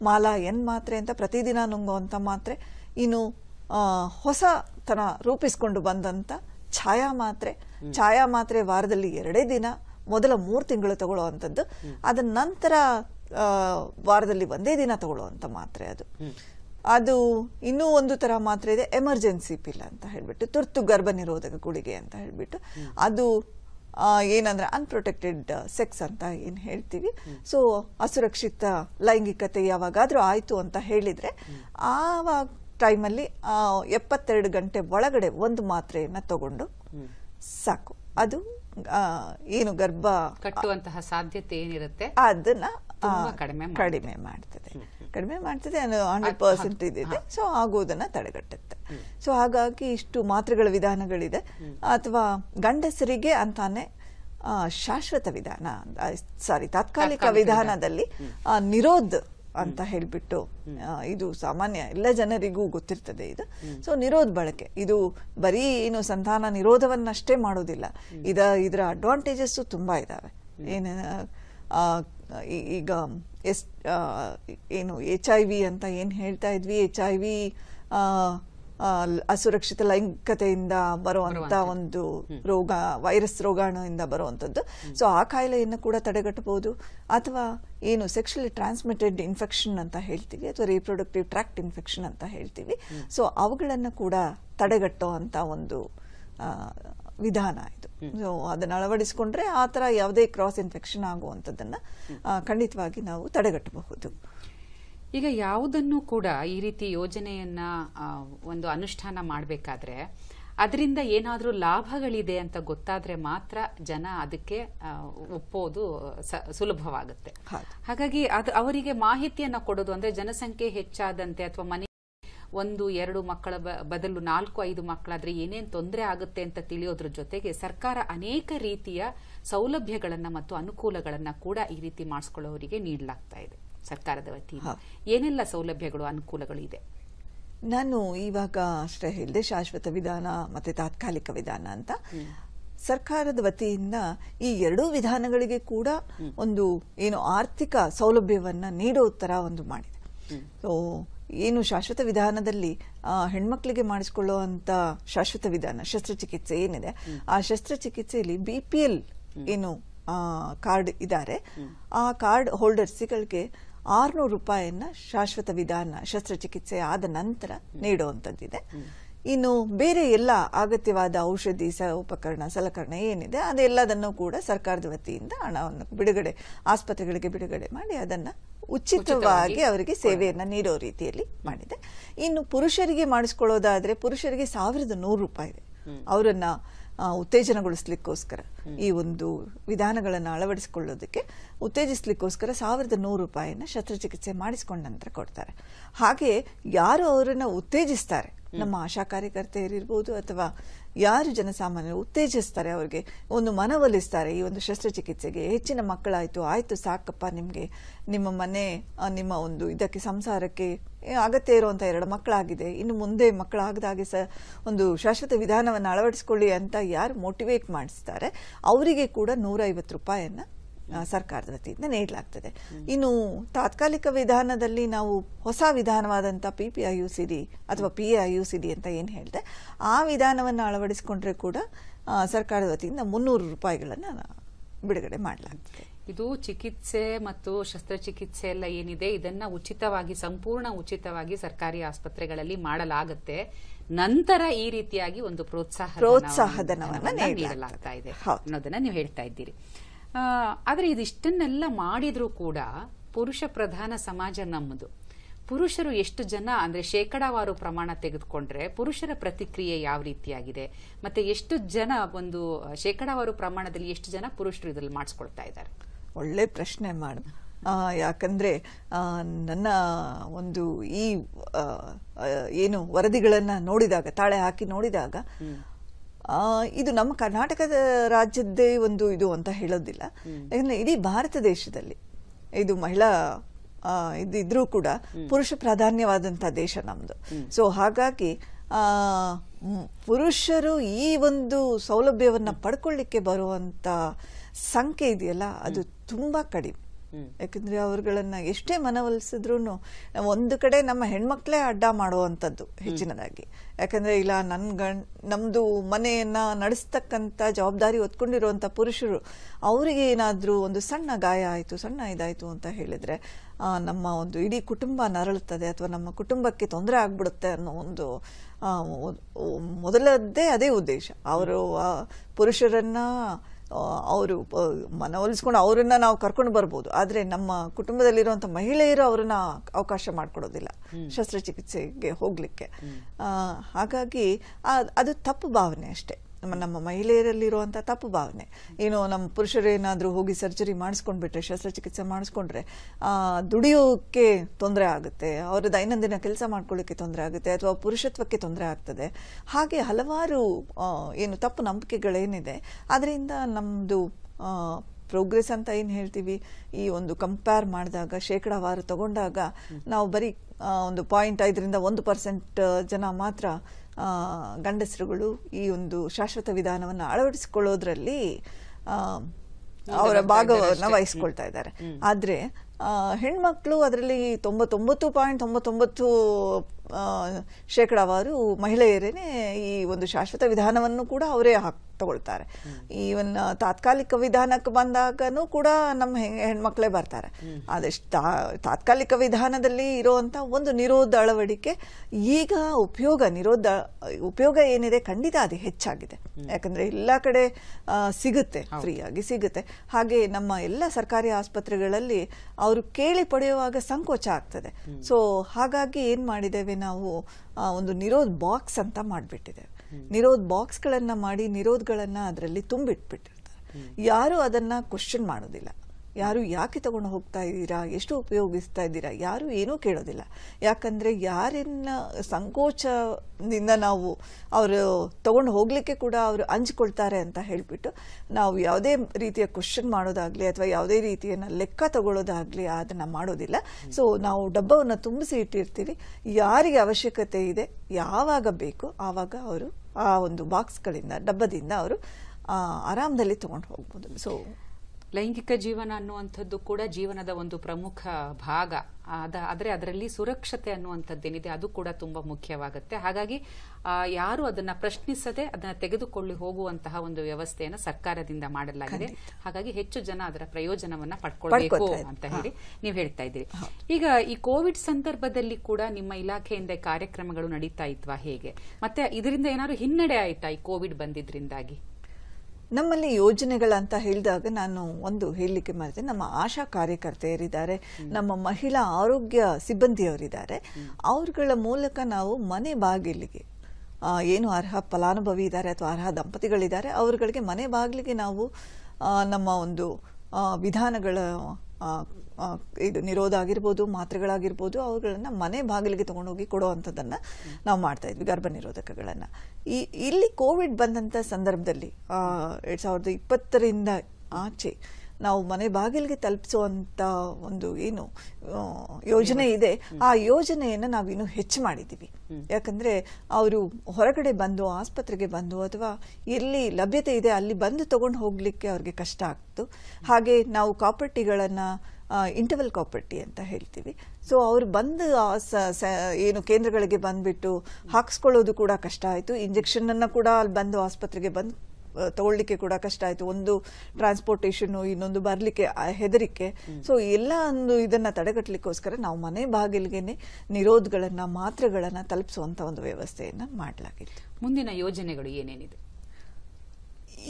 ಮಾಲಾಯನ್ ಮಾತ್ರೆ ಅಂತ ಪ್ರತಿದಿನ ನುಂಗುವಂಥ ಮಾತ್ರೆ ಇನ್ನು ಹೊಸತನ ರೂಪಿಸ್ಕೊಂಡು ಬಂದಂಥ ಛಾಯಾ ಮಾತ್ರೆ ಛಾಯಾ ಮಾತ್ರೆ ವಾರದಲ್ಲಿ ಎರಡೇ ದಿನ ಮೊದಲ ಮೂರು ತಿಂಗಳು ತಗೊಳ್ಳುವಂಥದ್ದು ಅದರ ನಂತರ ವಾರದಲ್ಲಿ ಒಂದೇ ದಿನ ತಗೊಳ್ಳುವಂಥ ಮಾತ್ರೆ ಅದು ಅದು ಇನ್ನೂ ಒಂದು ತರ ಮಾತ್ರೆ ಇದೆ ಎಮರ್ಜೆನ್ಸಿ ಪಿಲ್ ಅಂತ ಹೇಳ್ಬಿಟ್ಟು ತುರ್ತು ಗರ್ಭ ನಿರೋಧಕ ಗುಳಿಗೆ ಅಂತ ಹೇಳಿಬಿಟ್ಟು ಅದು ಏನಂದ್ರೆ ಅನ್ಪ್ರೊಟೆಕ್ಟೆಡ್ ಸೆಕ್ಸ್ ಅಂತ ಏನು ಹೇಳ್ತೀವಿ ಸೊ ಅಸುರಕ್ಷಿತ ಲೈಂಗಿಕತೆ ಯಾವಾಗಾದರೂ ಆಯಿತು ಅಂತ ಹೇಳಿದ್ರೆ ಆವಾಗ ಟೈಮಲ್ಲಿ ಎಪ್ಪತ್ತೆರಡು ಗಂಟೆ ಒಳಗಡೆ ಒಂದು ಮಾತ್ರೆಯನ್ನ ತಗೊಂಡು ಸಾಕು ಅದು ಏನು ಗರ್ಭ ಕಟ್ಟುವಂತಹ ಸಾಧ್ಯತೆ ಏನಿರುತ್ತೆ ಅದನ್ನ ಕಡಿಮೆ ಕಡಿಮೆ ಮಾಡ್ತದೆ ಕಡಿಮೆ ಮಾಡ್ತದೆ ಹಂಡ್ರೆಡ್ ಪರ್ಸೆಂಟ್ ಇದಿದೆ ಸೊ ಆಗೋದನ್ನ ತಡೆಗಟ್ಟುತ್ತೆ ಸೊ ಹಾಗಾಗಿ ಇಷ್ಟು ಮಾತ್ರೆಗಳ ವಿಧಾನಗಳಿದೆ ಅಥವಾ ಗಂಡಸರಿಗೆ ಅಂತಾನೆ ಶಾಶ್ವತ ವಿಧಾನ ಸಾರಿ ತಾತ್ಕಾಲಿಕ ವಿಧಾನದಲ್ಲಿ ನಿರೋಧ ಅಂತ ಹೇಳ್ಬಿಟ್ಟು ಇದು ಸಾಮಾನ್ಯ ಎಲ್ಲ ಜನರಿಗೂ ಗೊತ್ತಿರ್ತದೆ ಇದು ಸೊ ನಿರೋಧ ಬಳಕೆ ಇದು ಬರೀ ಏನು ಸಂತಾನ ನಿರೋಧವನ್ನಷ್ಟೇ ಮಾಡೋದಿಲ್ಲ ಇದ ಇದರ ಅಡ್ವಾಂಟೇಜಸ್ಸು ತುಂಬ ಇದ್ದಾವೆ ಏನ ಈಗ ಎಸ್ ಏನು ಎಚ್ ಐ ವಿ ಅಂತ ಏನು ಹೇಳ್ತಾ ಇದ್ವಿ ಎಚ್ ಐ ವಿ ಅಸುರಕ್ಷಿತ ಲೈಂಗಿಕತೆಯಿಂದ ಬರುವಂತ ಒಂದು ರೋಗ ವೈರಸ್ ರೋಗಾಣುವಿಂದ ಬರುವಂಥದ್ದು ಸೊ ಆ ಕಾಯಿಲೆಯನ್ನು ಕೂಡ ತಡೆಗಟ್ಟಬಹುದು ಅಥವಾ ಏನು ಸೆಕ್ಷುಲಿ ಟ್ರಾನ್ಸ್ಮಿಟೆಡ್ ಇನ್ಫೆಕ್ಷನ್ ಅಂತ ಹೇಳ್ತೀವಿ ಅಥವಾ ರೀಪ್ರೊಡಕ್ಟಿವ್ ಟ್ರ್ಯಾಕ್ಟ್ ಇನ್ಫೆಕ್ಷನ್ ಅಂತ ಹೇಳ್ತೀವಿ ಸೊ ಅವುಗಳನ್ನು ಕೂಡ ತಡೆಗಟ್ಟೋ ಅಂತ ಒಂದು ವಿಧಾನ ಇದು ಸೊ ಅದನ್ನು ಅಳವಡಿಸಿಕೊಂಡ್ರೆ ಆ ಥರ ಯಾವುದೇ ಕ್ರಾಸ್ ಇನ್ಫೆಕ್ಷನ್ ಆಗುವಂಥದ್ದನ್ನು ಖಂಡಿತವಾಗಿ ನಾವು ತಡೆಗಟ್ಟಬಹುದು ಈಗ ಯಾವುದನ್ನು ಕೂಡ ಈ ರೀತಿ ಯೋಜನೆಯನ್ನ ಒಂದು ಅನುಷ್ಠಾನ ಮಾಡಬೇಕಾದ್ರೆ ಅದರಿಂದ ಏನಾದರೂ ಲಾಭಗಳಿದೆ ಅಂತ ಗೊತ್ತಾದ್ರೆ ಮಾತ್ರ ಜನ ಅದಕ್ಕೆ ಒಪ್ಪೋದು ಸುಲಭವಾಗುತ್ತೆ ಹಾಗಾಗಿ ಅದು ಅವರಿಗೆ ಮಾಹಿತಿಯನ್ನ ಕೊಡೋದು ಅಂದ್ರೆ ಜನಸಂಖ್ಯೆ ಹೆಚ್ಚಾದಂತೆ ಅಥವಾ ಮನೆ ಒಂದು ಎರಡು ಮಕ್ಕಳ ಬದಲು ನಾಲ್ಕು ಐದು ಮಕ್ಕಳಾದರೆ ಏನೇನು ತೊಂದರೆ ಆಗುತ್ತೆ ಅಂತ ತಿಳಿಯೋದ್ರ ಜೊತೆಗೆ ಸರ್ಕಾರ ಅನೇಕ ರೀತಿಯ ಸೌಲಭ್ಯಗಳನ್ನು ಮತ್ತು ಅನುಕೂಲಗಳನ್ನು ಕೂಡ ಈ ರೀತಿ ಮಾಡಿಸ್ಕೊಳ್ಳೋರಿಗೆ ನೀಡಲಾಗ್ತಾ ಇದೆ ಸರ್ಕಾರದ ವತಿಯಿಂದ ಏನೆಲ್ಲ ಸೌಲಭ್ಯಗಳು ಅನುಕೂಲಗಳು ಇದೆ ನಾನು ಇವಾಗ ಅಷ್ಟೇ ಹೇಳಿದೆ ಶಾಶ್ವತ ವಿಧಾನ ಮತ್ತೆ ತಾತ್ಕಾಲಿಕ ವಿಧಾನ ಅಂತ ಸರ್ಕಾರದ ವತಿಯಿಂದ ಈ ಎರಡೂ ವಿಧಾನಗಳಿಗೆ ಕೂಡ ಒಂದು ಏನು ಆರ್ಥಿಕ ಸೌಲಭ್ಯವನ್ನ ನೀಡೋ ತರ ಒಂದು ಮಾಡಿದೆ ಸೊ ಏನು ಶಾಶ್ವತ ವಿಧಾನದಲ್ಲಿ ಹೆಣ್ಮಕ್ಳಿಗೆ ಅಂತ ಶಾಶ್ವತ ವಿಧಾನ ಶಸ್ತ್ರಚಿಕಿತ್ಸೆ ಏನಿದೆ ಆ ಶಸ್ತ್ರಚಿಕಿತ್ಸೆಯಲ್ಲಿ ಬಿ ಪಿ ಎಲ್ ಏನು ಕಾರ್ಡ್ ಇದ್ದಾರೆ ಆ ಕಾರ್ಡ್ ಹೋಲ್ಡರ್ಸ್ಗಳಿಗೆ ಆರ್ನೂರು ರೂಪಾಯಿಯನ್ನ ಶಾಶ್ವತ ವಿಧಾನ ಶಸ್ತ್ರಚಿಕಿತ್ಸೆ ಆದ ನಂತರ ನೀಡುವಂಥದ್ದಿದೆ ಇನ್ನು ಬೇರೆ ಎಲ್ಲ ಅಗತ್ಯವಾದ ಔಷಧಿ ಸ ಉಪಕರಣ ಸಲಕರಣೆ ಏನಿದೆ ಅದೆಲ್ಲದನ್ನು ಕೂಡ ಸರ್ಕಾರದ ವತಿಯಿಂದ ಹಣವನ್ನು ಬಿಡುಗಡೆ ಆಸ್ಪತ್ರೆಗಳಿಗೆ ಬಿಡುಗಡೆ ಮಾಡಿ ಅದನ್ನು ಉಚಿತವಾಗಿ ಅವರಿಗೆ ಸೇವೆಯನ್ನು ನೀಡೋ ರೀತಿಯಲ್ಲಿ ಮಾಡಿದೆ ಇನ್ನು ಪುರುಷರಿಗೆ ಮಾಡಿಸ್ಕೊಳ್ಳೋದಾದ್ರೆ ಪುರುಷರಿಗೆ ಸಾವಿರದ ನೂರು ರೂಪಾಯಿ ಇದೆ ಅವರನ್ನ ಉತ್ತೇಜನಗೊಳಿಸ್ಲಿಕ್ಕೋಸ್ಕರ ಈ ಒಂದು ವಿಧಾನಗಳನ್ನು ಅಳವಡಿಸಿಕೊಳ್ಳೋದಕ್ಕೆ ಉತ್ತೇಜಿಸ್ಲಿಕ್ಕೋಸ್ಕರ ಸಾವಿರದ ನೂರು ರೂಪಾಯಿನ ಶಸ್ತ್ರಚಿಕಿತ್ಸೆ ಮಾಡಿಸಿಕೊಂಡ ನಂತರ ಕೊಡ್ತಾರೆ ಹಾಗೆ ಯಾರು ಅವರನ್ನು ಉತ್ತೇಜಿಸ್ತಾರೆ ನಮ್ಮ ಆಶಾ ಕಾರ್ಯಕರ್ತೆಯರಿರ್ಬೋದು ಅಥವಾ ಯಾರು ಜನಸಾಮಾನ್ಯರು ಉತ್ತೇಜಿಸ್ತಾರೆ ಅವ್ರಿಗೆ ಒಂದು ಮನವೊಲಿಸ್ತಾರೆ ಈ ಒಂದು ಶಸ್ತ್ರಚಿಕಿತ್ಸೆಗೆ ಹೆಚ್ಚಿನ ಮಕ್ಕಳಾಯಿತು ಆಯಿತು ಸಾಕಪ್ಪ ನಿಮಗೆ ನಿಮ್ಮ ಮನೆ ನಿಮ್ಮ ಒಂದು ಇದಕ್ಕೆ ಸಂಸಾರಕ್ಕೆ ಅಗತ್ಯ ಇರುವಂಥ ಎರಡು ಮಕ್ಕಳಾಗಿದೆ ಇನ್ನು ಮುಂದೆ ಮಕ್ಕಳಾಗದಾಗೆ ಸ ಒಂದು ಶಾಶ್ವತ ವಿಧಾನವನ್ನು ಅಳವಡಿಸ್ಕೊಳ್ಳಿ ಅಂತ ಯಾರು ಮೋಟಿವೇಟ್ ಮಾಡಿಸ್ತಾರೆ ಅವರಿಗೆ ಕೂಡ ನೂರೈವತ್ತು ರೂಪಾಯಿಯನ್ನು ಸರ್ಕಾರದ ವತಿಯಿಂದ ನೀಡಲಾಗ್ತದೆ ಇನ್ನು ತಾತ್ಕಾಲಿಕ ವಿಧಾನದಲ್ಲಿ ನಾವು ಹೊಸ ವಿಧಾನವಾದಂಥ P P I U C D ಅಥವಾ P I U C D ಅಂತ ಏನು ಹೇಳಿದೆ ಆ ವಿಧಾನವನ್ನು ಅಳವಡಿಸಿಕೊಂಡ್ರೆ ಕೂಡ ಸರ್ಕಾರದ ವತಿಯಿಂದ ಮುನ್ನೂರು ರೂಪಾಯಿಗಳನ್ನು ಬಿಡುಗಡೆ ಮಾಡಲಾಗ್ತದೆ ಇದು ಚಿಕಿತ್ಸೆ ಮತ್ತು ಶಸ್ತ್ರಚಿಕಿತ್ಸೆ ಎಲ್ಲ ಏನಿದೆ ಇದನ್ನ ಉಚಿತವಾಗಿ ಸಂಪೂರ್ಣ ಉಚಿತವಾಗಿ ಸರ್ಕಾರಿ ಆಸ್ಪತ್ರೆಗಳಲ್ಲಿ ಮಾಡಲಾಗುತ್ತೆ ನಂತರ ಈ ರೀತಿಯಾಗಿ ಒಂದು ಪ್ರೋತ್ಸಾಹ ಪ್ರೋತ್ಸಾಹಧನವನ್ನು ನೀಡಲಾಗ್ತಾ ಇದೆ ಅನ್ನೋದನ್ನ ನೀವು ಹೇಳ್ತಾ ಇದ್ದೀರಿ ಆದರೆ ಇದಿಷ್ಟನ್ನೆಲ್ಲ ಮಾಡಿದರೂ ಕೂಡ ಪುರುಷ ಪ್ರಧಾನ ಸಮಾಜ ನಮ್ಮದು ಪುರುಷರು ಎಷ್ಟು ಜನ ಅಂದರೆ ಶೇಕಡಾವಾರು ಪ್ರಮಾಣ ತೆಗೆದುಕೊಂಡ್ರೆ ಪುರುಷರ ಪ್ರತಿಕ್ರಿಯೆ ಯಾವ ರೀತಿಯಾಗಿದೆ ಮತ್ತೆ ಎಷ್ಟು ಜನ ಒಂದು ಶೇಕಡಾವಾರು ಪ್ರಮಾಣದಲ್ಲಿ ಎಷ್ಟು ಜನ ಪುರುಷರು ಇದರಲ್ಲಿ ಮಾಡಿಸ್ಕೊಳ್ತಾ ಇದ್ದಾರೆ ಒಳ್ಳೆ ಪ್ರಶ್ನೆ ಮಾಡು ಯಾಕಂದ್ರೆ ನನ್ನ ಒಂದು ಈ ಏನು ವರದಿಗಳನ್ನ ನೋಡಿದಾಗ ತಾಳೆ ಹಾಕಿ ನೋಡಿದಾಗ ಇದು ನಮ್ಮ ಕರ್ನಾಟಕದ ರಾಜ್ಯದ್ದೇ ಒಂದು ಇದು ಅಂತ ಹೇಳೋದಿಲ್ಲ ಯಾಕಂದ್ರೆ ಇಡೀ ಭಾರತ ದೇಶದಲ್ಲಿ ಇದು ಮಹಿಳಾ ಇದ್ರೂ ಕೂಡ ಪುರುಷ ಪ್ರಾಧಾನ್ಯವಾದಂಥ ದೇಶ ನಮ್ಮದು ಸೊ ಹಾಗಾಗಿ ಪುರುಷರು ಈ ಒಂದು ಸೌಲಭ್ಯವನ್ನು ಪಡ್ಕೊಳ್ಳಿಕ್ಕೆ ಬರುವಂಥ ಸಂಖ್ಯೆ ಇದೆಯಲ್ಲ ಅದು ತುಂಬ ಕಡಿಮೆ ಯಾಕಂದ್ರೆ ಅವ್ರಗಳನ್ನ ಎಷ್ಟೇ ಮನವೊಲಿಸಿದ್ರು ಒಂದು ಕಡೆ ನಮ್ಮ ಹೆಣ್ಮಕ್ಳೇ ಅಡ್ಡ ಮಾಡುವಂಥದ್ದು ಹೆಚ್ಚಿನದಾಗಿ ಯಾಕಂದ್ರೆ ಇಲ್ಲ ನನ್ ನಮ್ದು ಮನೆಯನ್ನ ನಡೆಸ್ತಕ್ಕಂತ ಜವಾಬ್ದಾರಿ ಹೊತ್ಕೊಂಡಿರುವಂತ ಪುರುಷರು ಅವರಿಗೆ ಏನಾದ್ರೂ ಒಂದು ಸಣ್ಣ ಗಾಯ ಆಯ್ತು ಸಣ್ಣ ಇದಾಯ್ತು ಅಂತ ಹೇಳಿದ್ರೆ ನಮ್ಮ ಒಂದು ಇಡೀ ಕುಟುಂಬ ನರಳುತ್ತದೆ ಅಥವಾ ನಮ್ಮ ಕುಟುಂಬಕ್ಕೆ ತೊಂದರೆ ಆಗ್ಬಿಡುತ್ತೆ ಅನ್ನೋ ಒಂದು ಮೊದಲದ್ದೇ ಅದೇ ಉದ್ದೇಶ ಅವರು ಪುರುಷರನ್ನ ಅವರು ಮನವೊಲಿಸ್ಕೊಂಡು ಅವರನ್ನ ನಾವು ಕರ್ಕೊಂಡು ಬರ್ಬೋದು ಆದರೆ ನಮ್ಮ ಕುಟುಂಬದಲ್ಲಿರುವಂಥ ಮಹಿಳೆಯರು ಅವರನ್ನ ಅವಕಾಶ ಮಾಡಿಕೊಡೋದಿಲ್ಲ ಶಸ್ತ್ರಚಿಕಿತ್ಸೆಗೆ ಹೋಗಲಿಕ್ಕೆ ಹಾಗಾಗಿ ಅದು ತಪ್ಪು ಭಾವನೆ ಅಷ್ಟೇ ನಮ್ಮ ನಮ್ಮ ಮಹಿಳೆಯರಲ್ಲಿರುವಂಥ ತಪ್ಪು ಭಾವನೆ ಏನೋ ನಮ್ಮ ಪುರುಷರೇನಾದರೂ ಹೋಗಿ ಸರ್ಜರಿ ಮಾಡಿಸ್ಕೊಂಡ್ಬಿಟ್ರೆ ಶಸ್ತ್ರಚಿಕಿತ್ಸೆ ಮಾಡಿಸ್ಕೊಂಡ್ರೆ ದುಡಿಯೋಕ್ಕೆ ತೊಂದರೆ ಆಗುತ್ತೆ ಅವರ ದೈನಂದಿನ ಕೆಲಸ ಮಾಡ್ಕೊಳ್ಳೋಕ್ಕೆ ತೊಂದರೆ ಆಗುತ್ತೆ ಅಥವಾ ಪುರುಷತ್ವಕ್ಕೆ ತೊಂದರೆ ಆಗ್ತದೆ ಹಾಗೆ ಹಲವಾರು ಏನು ತಪ್ಪು ನಂಬಿಕೆಗಳೇನಿದೆ ಅದರಿಂದ ನಮ್ಮದು ಪ್ರೋಗ್ರೆಸ್ ಅಂತ ಏನು ಹೇಳ್ತೀವಿ ಈ ಒಂದು ಕಂಪೇರ್ ಮಾಡಿದಾಗ ಶೇಕಡಾವಾರು ತಗೊಂಡಾಗ ನಾವು ಬರೀ ಒಂದು ಪಾಯಿಂಟ್ ಐದರಿಂದ ಒಂದು ಪರ್ಸೆಂಟ್ ಜನ ಮಾತ್ರ ಗಂಡಸರುಗಳು ಈ ಒಂದು ಶಾಶ್ವತ ವಿಧಾನವನ್ನು ಅಳವಡಿಸಿಕೊಳ್ಳೋದ್ರಲ್ಲಿ ಅವರ ಭಾಗವನ್ನ ವಹಿಸ್ಕೊಳ್ತಾ ಇದ್ದಾರೆ ಆದರೆ ಹೆಣ್ಮಕ್ಳು ಅದರಲ್ಲಿ ತೊಂಬತ್ತೊಂಬತ್ತು ಪಾಯಿಂಟ್ ತೊಂಬತ್ತೊಂಬತ್ತು ಶೇಕಡಾವಾರು ಮಹಿಳೆಯರೇನೆ ಈ ಒಂದು ಶಾಶ್ವತ ವಿಧಾನವನ್ನು ಕೂಡ ಅವರೇ ಹಾಕ್ ತಗೊಳ್ತಾರೆ ಈವನ್ ತಾತ್ಕಾಲಿಕ ವಿಧಾನಕ್ಕೆ ಬಂದಾಗನೂ ಕೂಡ ನಮ್ಮ ಹೆಣ್ಮಕ್ಳೇ ಬರ್ತಾರೆ ಅದೆಷ್ಟು ತಾತ್ಕಾಲಿಕ ವಿಧಾನದಲ್ಲಿ ಇರುವಂತಹ ಒಂದು ನಿರೋಧ ಅಳವಡಿಕೆ ಈಗ ಉಪಯೋಗ ನಿರೋಧ ಉಪಯೋಗ ಏನಿದೆ ಖಂಡಿತ ಅದು ಹೆಚ್ಚಾಗಿದೆ ಯಾಕಂದ್ರೆ ಎಲ್ಲ ಕಡೆ ಸಿಗುತ್ತೆ ಫ್ರೀಯಾಗಿ ಸಿಗುತ್ತೆ ಹಾಗೆ ನಮ್ಮ ಎಲ್ಲ ಸರ್ಕಾರಿ ಆಸ್ಪತ್ರೆಗಳಲ್ಲಿ ಅವರು ಕೇಳಿ ಪಡೆಯುವಾಗ ಸಂಕೋಚ ಆಗ್ತದೆ ಸೊ ಹಾಗಾಗಿ ಏನ್ ಮಾಡಿದ್ದೇವೆ ನಾವು ಒಂದು ನಿರೋಧ ಬಾಕ್ಸ್ ಅಂತ ನಿರೋಧ ಬಾಕ್ಸ್ ಬಾಕ್ಸ್ಗಳನ್ನು ಮಾಡಿ ನಿರೋಧಗಳನ್ನು ಅದರಲ್ಲಿ ತುಂಬಿಟ್ಬಿಟ್ಟಿರ್ತಾರೆ ಯಾರು ಅದನ್ನ ಕ್ವಶನ್ ಮಾಡೋದಿಲ್ಲ ಯಾರು ಯಾಕೆ ತಗೊಂಡು ಹೋಗ್ತಾ ಇದ್ದೀರಾ ಎಷ್ಟು ಉಪಯೋಗಿಸ್ತಾ ಇದ್ದೀರಾ ಯಾರು ಏನೂ ಕೇಳೋದಿಲ್ಲ ಯಾಕಂದರೆ ಯಾರನ್ನ ಸಂಕೋಚದಿಂದ ನಾವು ಅವರು ತೊಗೊಂಡು ಹೋಗಲಿಕ್ಕೆ ಕೂಡ ಅವರು ಹಂಚಿಕೊಳ್ತಾರೆ ಅಂತ ಹೇಳಿಬಿಟ್ಟು ನಾವು ಯಾವುದೇ ರೀತಿಯ ಕ್ವಶನ್ ಮಾಡೋದಾಗಲಿ ಅಥವಾ ಯಾವುದೇ ರೀತಿಯನ್ನು ಲೆಕ್ಕ ತಗೊಳ್ಳೋದಾಗಲಿ ಅದನ್ನು ಮಾಡೋದಿಲ್ಲ ಸೊ ನಾವು ಡಬ್ಬವನ್ನು ತುಂಬಿಸಿ ಇಟ್ಟಿರ್ತೀವಿ ಯಾರಿಗೆ ಅವಶ್ಯಕತೆ ಇದೆ ಯಾವಾಗ ಬೇಕು ಆವಾಗ ಅವರು ಆ ಒಂದು ಬಾಕ್ಸ್ಗಳಿಂದ ಡಬ್ಬದಿಂದ ಅವರು ಆರಾಮದಲ್ಲಿ ತೊಗೊಂಡು ಹೋಗ್ಬೋದು ಸೊ ಲೈಂಗಿಕ ಜೀವನ ಅನ್ನುವಂಥದ್ದು ಕೂಡ ಜೀವನದ ಒಂದು ಪ್ರಮುಖ ಭಾಗ ಅದ ಆದರೆ ಅದರಲ್ಲಿ ಸುರಕ್ಷತೆ ಅನ್ನುವಂಥದ್ದೇನಿದೆ ಅದು ಕೂಡ ತುಂಬ ಮುಖ್ಯವಾಗುತ್ತೆ ಹಾಗಾಗಿ ಯಾರು ಅದನ್ನ ಪ್ರಶ್ನಿಸದೆ ಅದನ್ನ ತೆಗೆದುಕೊಳ್ಳಿ ಹೋಗುವಂತಹ ಒಂದು ವ್ಯವಸ್ಥೆಯನ್ನು ಸರ್ಕಾರದಿಂದ ಮಾಡಲಾಗಿದೆ ಹಾಗಾಗಿ ಹೆಚ್ಚು ಜನ ಅದರ ಪ್ರಯೋಜನವನ್ನ ಪಡ್ಕೊಳ್ಬೇಕು ಅಂತ ಹೇಳಿ ನೀವು ಹೇಳ್ತಾ ಇದ್ದೀರಿ ಈಗ ಈ ಕೋವಿಡ್ ಸಂದರ್ಭದಲ್ಲಿ ಕೂಡ ನಿಮ್ಮ ಇಲಾಖೆಯಿಂದ ಕಾರ್ಯಕ್ರಮಗಳು ನಡೀತಾ ಇತ್ತು ಹೇಗೆ ಮತ್ತೆ ಇದರಿಂದ ಏನಾದ್ರು ಹಿನ್ನಡೆ ಆಯ್ತಾ ಈ ಕೋವಿಡ್ ಬಂದಿದ್ರಿಂದಾಗಿ ನಮ್ಮಲ್ಲಿ ಯೋಜನೆಗಳಂತ ಹೇಳಿದಾಗ ನಾನು ಒಂದು ಹೇಳಲಿಕ್ಕೆ ಮಾಡಿದೆ ನಮ್ಮ ಆಶಾ ಕಾರ್ಯಕರ್ತೆಯರಿದ್ದಾರೆ ನಮ್ಮ ಮಹಿಳಾ ಆರೋಗ್ಯ ಸಿಬ್ಬಂದಿಯವರಿದ್ದಾರೆ ಅವ್ರಗಳ ಮೂಲಕ ನಾವು ಮನೆ ಬಾಗಿಲಿಗೆ ಏನು ಅರ್ಹ ಫಲಾನುಭವಿ ಇದ್ದಾರೆ ಅಥವಾ ಅರ್ಹ ದಂಪತಿಗಳಿದ್ದಾರೆ ಅವರುಗಳಿಗೆ ಮನೆ ಬಾಗಿಲಿಗೆ ನಾವು ನಮ್ಮ ಒಂದು ವಿಧಾನಗಳ ಇದು ನಿರೋಧ ಆಗಿರ್ಬೋದು ಮಾತ್ರೆಗಳಾಗಿರ್ಬೋದು ಅವುಗಳನ್ನು ಮನೆ ಬಾಗಿಲಿಗೆ ತೊಗೊಂಡೋಗಿ ಕೊಡೋ ಅಂಥದ್ದನ್ನು ನಾವು ಮಾಡ್ತಾ ಇದ್ವಿ ಗರ್ಭ ನಿರೋಧಕಗಳನ್ನು ಈ ಇಲ್ಲಿ ಕೋವಿಡ್ ಬಂದಂಥ ಸಂದರ್ಭದಲ್ಲಿ ಎರಡು ಸಾವಿರದ ಇಪ್ಪತ್ತರಿಂದ ಆಚೆ ನಾವು ಮನೆ ಬಾಗಿಲಿಗೆ ತಲುಪಿಸುವಂಥ ಒಂದು ಏನು ಯೋಜನೆ ಇದೆ ಆ ಯೋಜನೆಯನ್ನು ನಾವು ಇನ್ನೂ ಹೆಚ್ಚು ಮಾಡಿದ್ದೀವಿ ಯಾಕಂದರೆ ಅವರು ಹೊರಗಡೆ ಬಂದು ಆಸ್ಪತ್ರೆಗೆ ಬಂದು ಅಥವಾ ಎಲ್ಲಿ ಲಭ್ಯತೆ ಇದೆ ಅಲ್ಲಿ ಬಂದು ತಗೊಂಡು ಹೋಗಲಿಕ್ಕೆ ಅವ್ರಿಗೆ ಕಷ್ಟ ಆಗ್ತು ಹಾಗೆ ನಾವು ಕಾಪರ್ಟಿಗಳನ್ನು ಇಂಟರ್ವಲ್ ಕಾಪರ್ಟಿ ಅಂತ ಹೇಳ್ತೀವಿ ಸೊ ಅವ್ರು ಬಂದು ಏನು ಕೇಂದ್ರಗಳಿಗೆ ಬಂದುಬಿಟ್ಟು ಹಾಕಿಸ್ಕೊಳ್ಳೋದು ಕೂಡ ಕಷ್ಟ ಆಯಿತು ಇಂಜೆಕ್ಷನನ್ನು ಕೂಡ ಅಲ್ಲಿ ಬಂದು ಆಸ್ಪತ್ರೆಗೆ ಬಂದು ತಗೊಳ್ಳಿಕ್ಕೆ ಕೂಡ ಕಷ್ಟ ಆಯಿತು ಒಂದು ಟ್ರಾನ್ಸ್ಪೋರ್ಟೇಷನು ಇನ್ನೊಂದು ಬರಲಿಕ್ಕೆ ಹೆದರಿಕೆ ಸೊ ಎಲ್ಲ ಒಂದು ಇದನ್ನು ತಡೆಗಟ್ಟಲಿಕ್ಕೋಸ್ಕರ ನಾವು ಮನೆ ಬಾಗಿಲಿಗೆನೆ ನಿರೋಧಗಳನ್ನು ಮಾತ್ರೆಗಳನ್ನು ತಲುಪಿಸುವಂಥ ಒಂದು ವ್ಯವಸ್ಥೆಯನ್ನು ಮಾಡಲಾಗಿತ್ತು ಮುಂದಿನ ಯೋಜನೆಗಳು ಏನೇನಿದೆ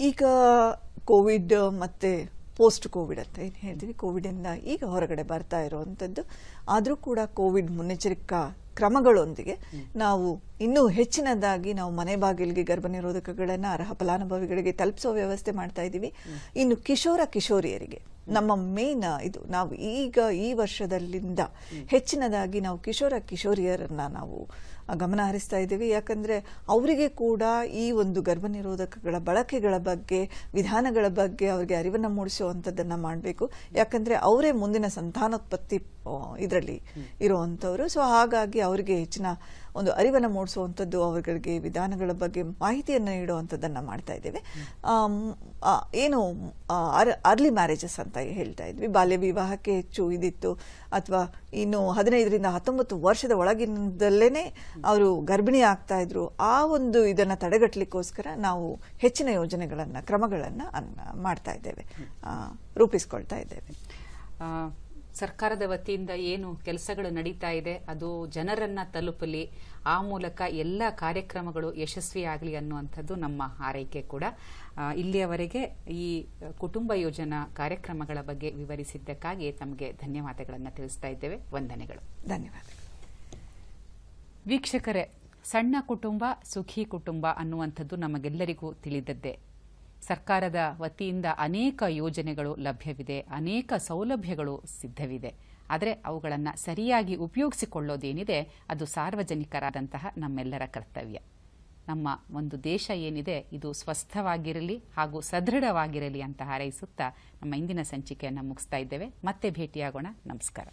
ಈಗ ಕೋವಿಡ್ ಮತ್ತು ಪೋಸ್ಟ್ ಕೋವಿಡ್ ಅಂತ ಏನು ಹೇಳ್ತೀವಿ ಕೋವಿಡಿಂದ ಈಗ ಹೊರಗಡೆ ಬರ್ತಾ ಇರುವಂಥದ್ದು ಆದರೂ ಕೂಡ ಕೋವಿಡ್ ಮುನ್ನೆಚ್ಚರಿಕಾ ಕ್ರಮಗಳೊಂದಿಗೆ ನಾವು ಇನ್ನೂ ಹೆಚ್ಚಿನದಾಗಿ ನಾವು ಮನೆ ಬಾಗಿಲಿಗೆ ನಿರೋಧಕಗಳನ್ನು ಅರ್ಹ ಫಲಾನುಭವಿಗಳಿಗೆ ತಲುಪಿಸೋ ವ್ಯವಸ್ಥೆ ಮಾಡ್ತಾ ಇದ್ದೀವಿ ಇನ್ನು ಕಿಶೋರ ಕಿಶೋರಿಯರಿಗೆ ನಮ್ಮ ಮೇನ್ ಇದು ನಾವು ಈಗ ಈ ವರ್ಷದಲ್ಲಿಂದ ಹೆಚ್ಚಿನದಾಗಿ ನಾವು ಕಿಶೋರ ಕಿಶೋರಿಯರನ್ನ ನಾವು ಗಮನ ಹರಿಸ್ತಾ ಇದ್ದೀವಿ ಯಾಕಂದರೆ ಅವರಿಗೆ ಕೂಡ ಈ ಒಂದು ಗರ್ಭನಿರೋಧಕಗಳ ಬಳಕೆಗಳ ಬಗ್ಗೆ ವಿಧಾನಗಳ ಬಗ್ಗೆ ಅವರಿಗೆ ಅರಿವನ್ನು ಮೂಡಿಸುವಂತದ್ದನ್ನ ಮಾಡಬೇಕು ಯಾಕಂದರೆ ಅವರೇ ಮುಂದಿನ ಸಂತಾನೋತ್ಪತ್ತಿ ಇದರಲ್ಲಿ ಇರುವಂಥವ್ರು ಸೊ ಹಾಗಾಗಿ ಅವರಿಗೆ ಹೆಚ್ಚಿನ ಒಂದು ಅರಿವನ್ನು ಮೂಡಿಸುವಂಥದ್ದು ಅವರುಗಳಿಗೆ ವಿಧಾನಗಳ ಬಗ್ಗೆ ಮಾಹಿತಿಯನ್ನು ನೀಡುವಂಥದ್ದನ್ನು ಮಾಡ್ತಾ ಇದ್ದೇವೆ ಏನು ಅರ್ಲಿ ಮ್ಯಾರೇಜಸ್ ಅಂತ ಹೇಳ್ತಾ ಇದ್ವಿ ಬಾಲ್ಯ ವಿವಾಹಕ್ಕೆ ಹೆಚ್ಚು ಇದಿತ್ತು ಅಥವಾ ಇನ್ನು ಹದಿನೈದರಿಂದ ಹತ್ತೊಂಬತ್ತು ವರ್ಷದ ಒಳಗಿನದಲ್ಲೇ ಅವರು ಗರ್ಭಿಣಿ ಆಗ್ತಾ ಇದ್ರು ಆ ಒಂದು ಇದನ್ನು ತಡೆಗಟ್ಟಲಿಕ್ಕೋಸ್ಕರ ನಾವು ಹೆಚ್ಚಿನ ಯೋಜನೆಗಳನ್ನು ಕ್ರಮಗಳನ್ನು ಮಾಡ್ತಾ ಇದ್ದೇವೆ ರೂಪಿಸ್ಕೊಳ್ತಾ ಇದ್ದೇವೆ ಸರ್ಕಾರದ ವತಿಯಿಂದ ಏನು ಕೆಲಸಗಳು ನಡೀತಾ ಇದೆ ಅದು ಜನರನ್ನ ತಲುಪಲಿ ಆ ಮೂಲಕ ಎಲ್ಲ ಕಾರ್ಯಕ್ರಮಗಳು ಯಶಸ್ವಿಯಾಗಲಿ ಅನ್ನುವಂಥದ್ದು ನಮ್ಮ ಆರೈಕೆ ಕೂಡ ಇಲ್ಲಿಯವರೆಗೆ ಈ ಕುಟುಂಬ ಯೋಜನಾ ಕಾರ್ಯಕ್ರಮಗಳ ಬಗ್ಗೆ ವಿವರಿಸಿದ್ದಕ್ಕಾಗಿ ತಮಗೆ ಧನ್ಯವಾದಗಳನ್ನು ತಿಳಿಸ್ತಾ ಇದ್ದೇವೆ ವಂದನೆಗಳು ಧನ್ಯವಾದಗಳು ವೀಕ್ಷಕರೇ ಸಣ್ಣ ಕುಟುಂಬ ಸುಖಿ ಕುಟುಂಬ ಅನ್ನುವಂಥದ್ದು ನಮಗೆಲ್ಲರಿಗೂ ತಿಳಿದದ್ದೇ ಸರ್ಕಾರದ ವತಿಯಿಂದ ಅನೇಕ ಯೋಜನೆಗಳು ಲಭ್ಯವಿದೆ ಅನೇಕ ಸೌಲಭ್ಯಗಳು ಸಿದ್ಧವಿದೆ ಆದರೆ ಅವುಗಳನ್ನು ಸರಿಯಾಗಿ ಉಪಯೋಗಿಸಿಕೊಳ್ಳೋದೇನಿದೆ ಅದು ಸಾರ್ವಜನಿಕರಾದಂತಹ ನಮ್ಮೆಲ್ಲರ ಕರ್ತವ್ಯ ನಮ್ಮ ಒಂದು ದೇಶ ಏನಿದೆ ಇದು ಸ್ವಸ್ಥವಾಗಿರಲಿ ಹಾಗೂ ಸದೃಢವಾಗಿರಲಿ ಅಂತ ಹಾರೈಸುತ್ತಾ ನಮ್ಮ ಇಂದಿನ ಸಂಚಿಕೆಯನ್ನು ಮುಗಿಸ್ತಾ ಇದ್ದೇವೆ ಮತ್ತೆ ಭೇಟಿಯಾಗೋಣ ನಮಸ್ಕಾರ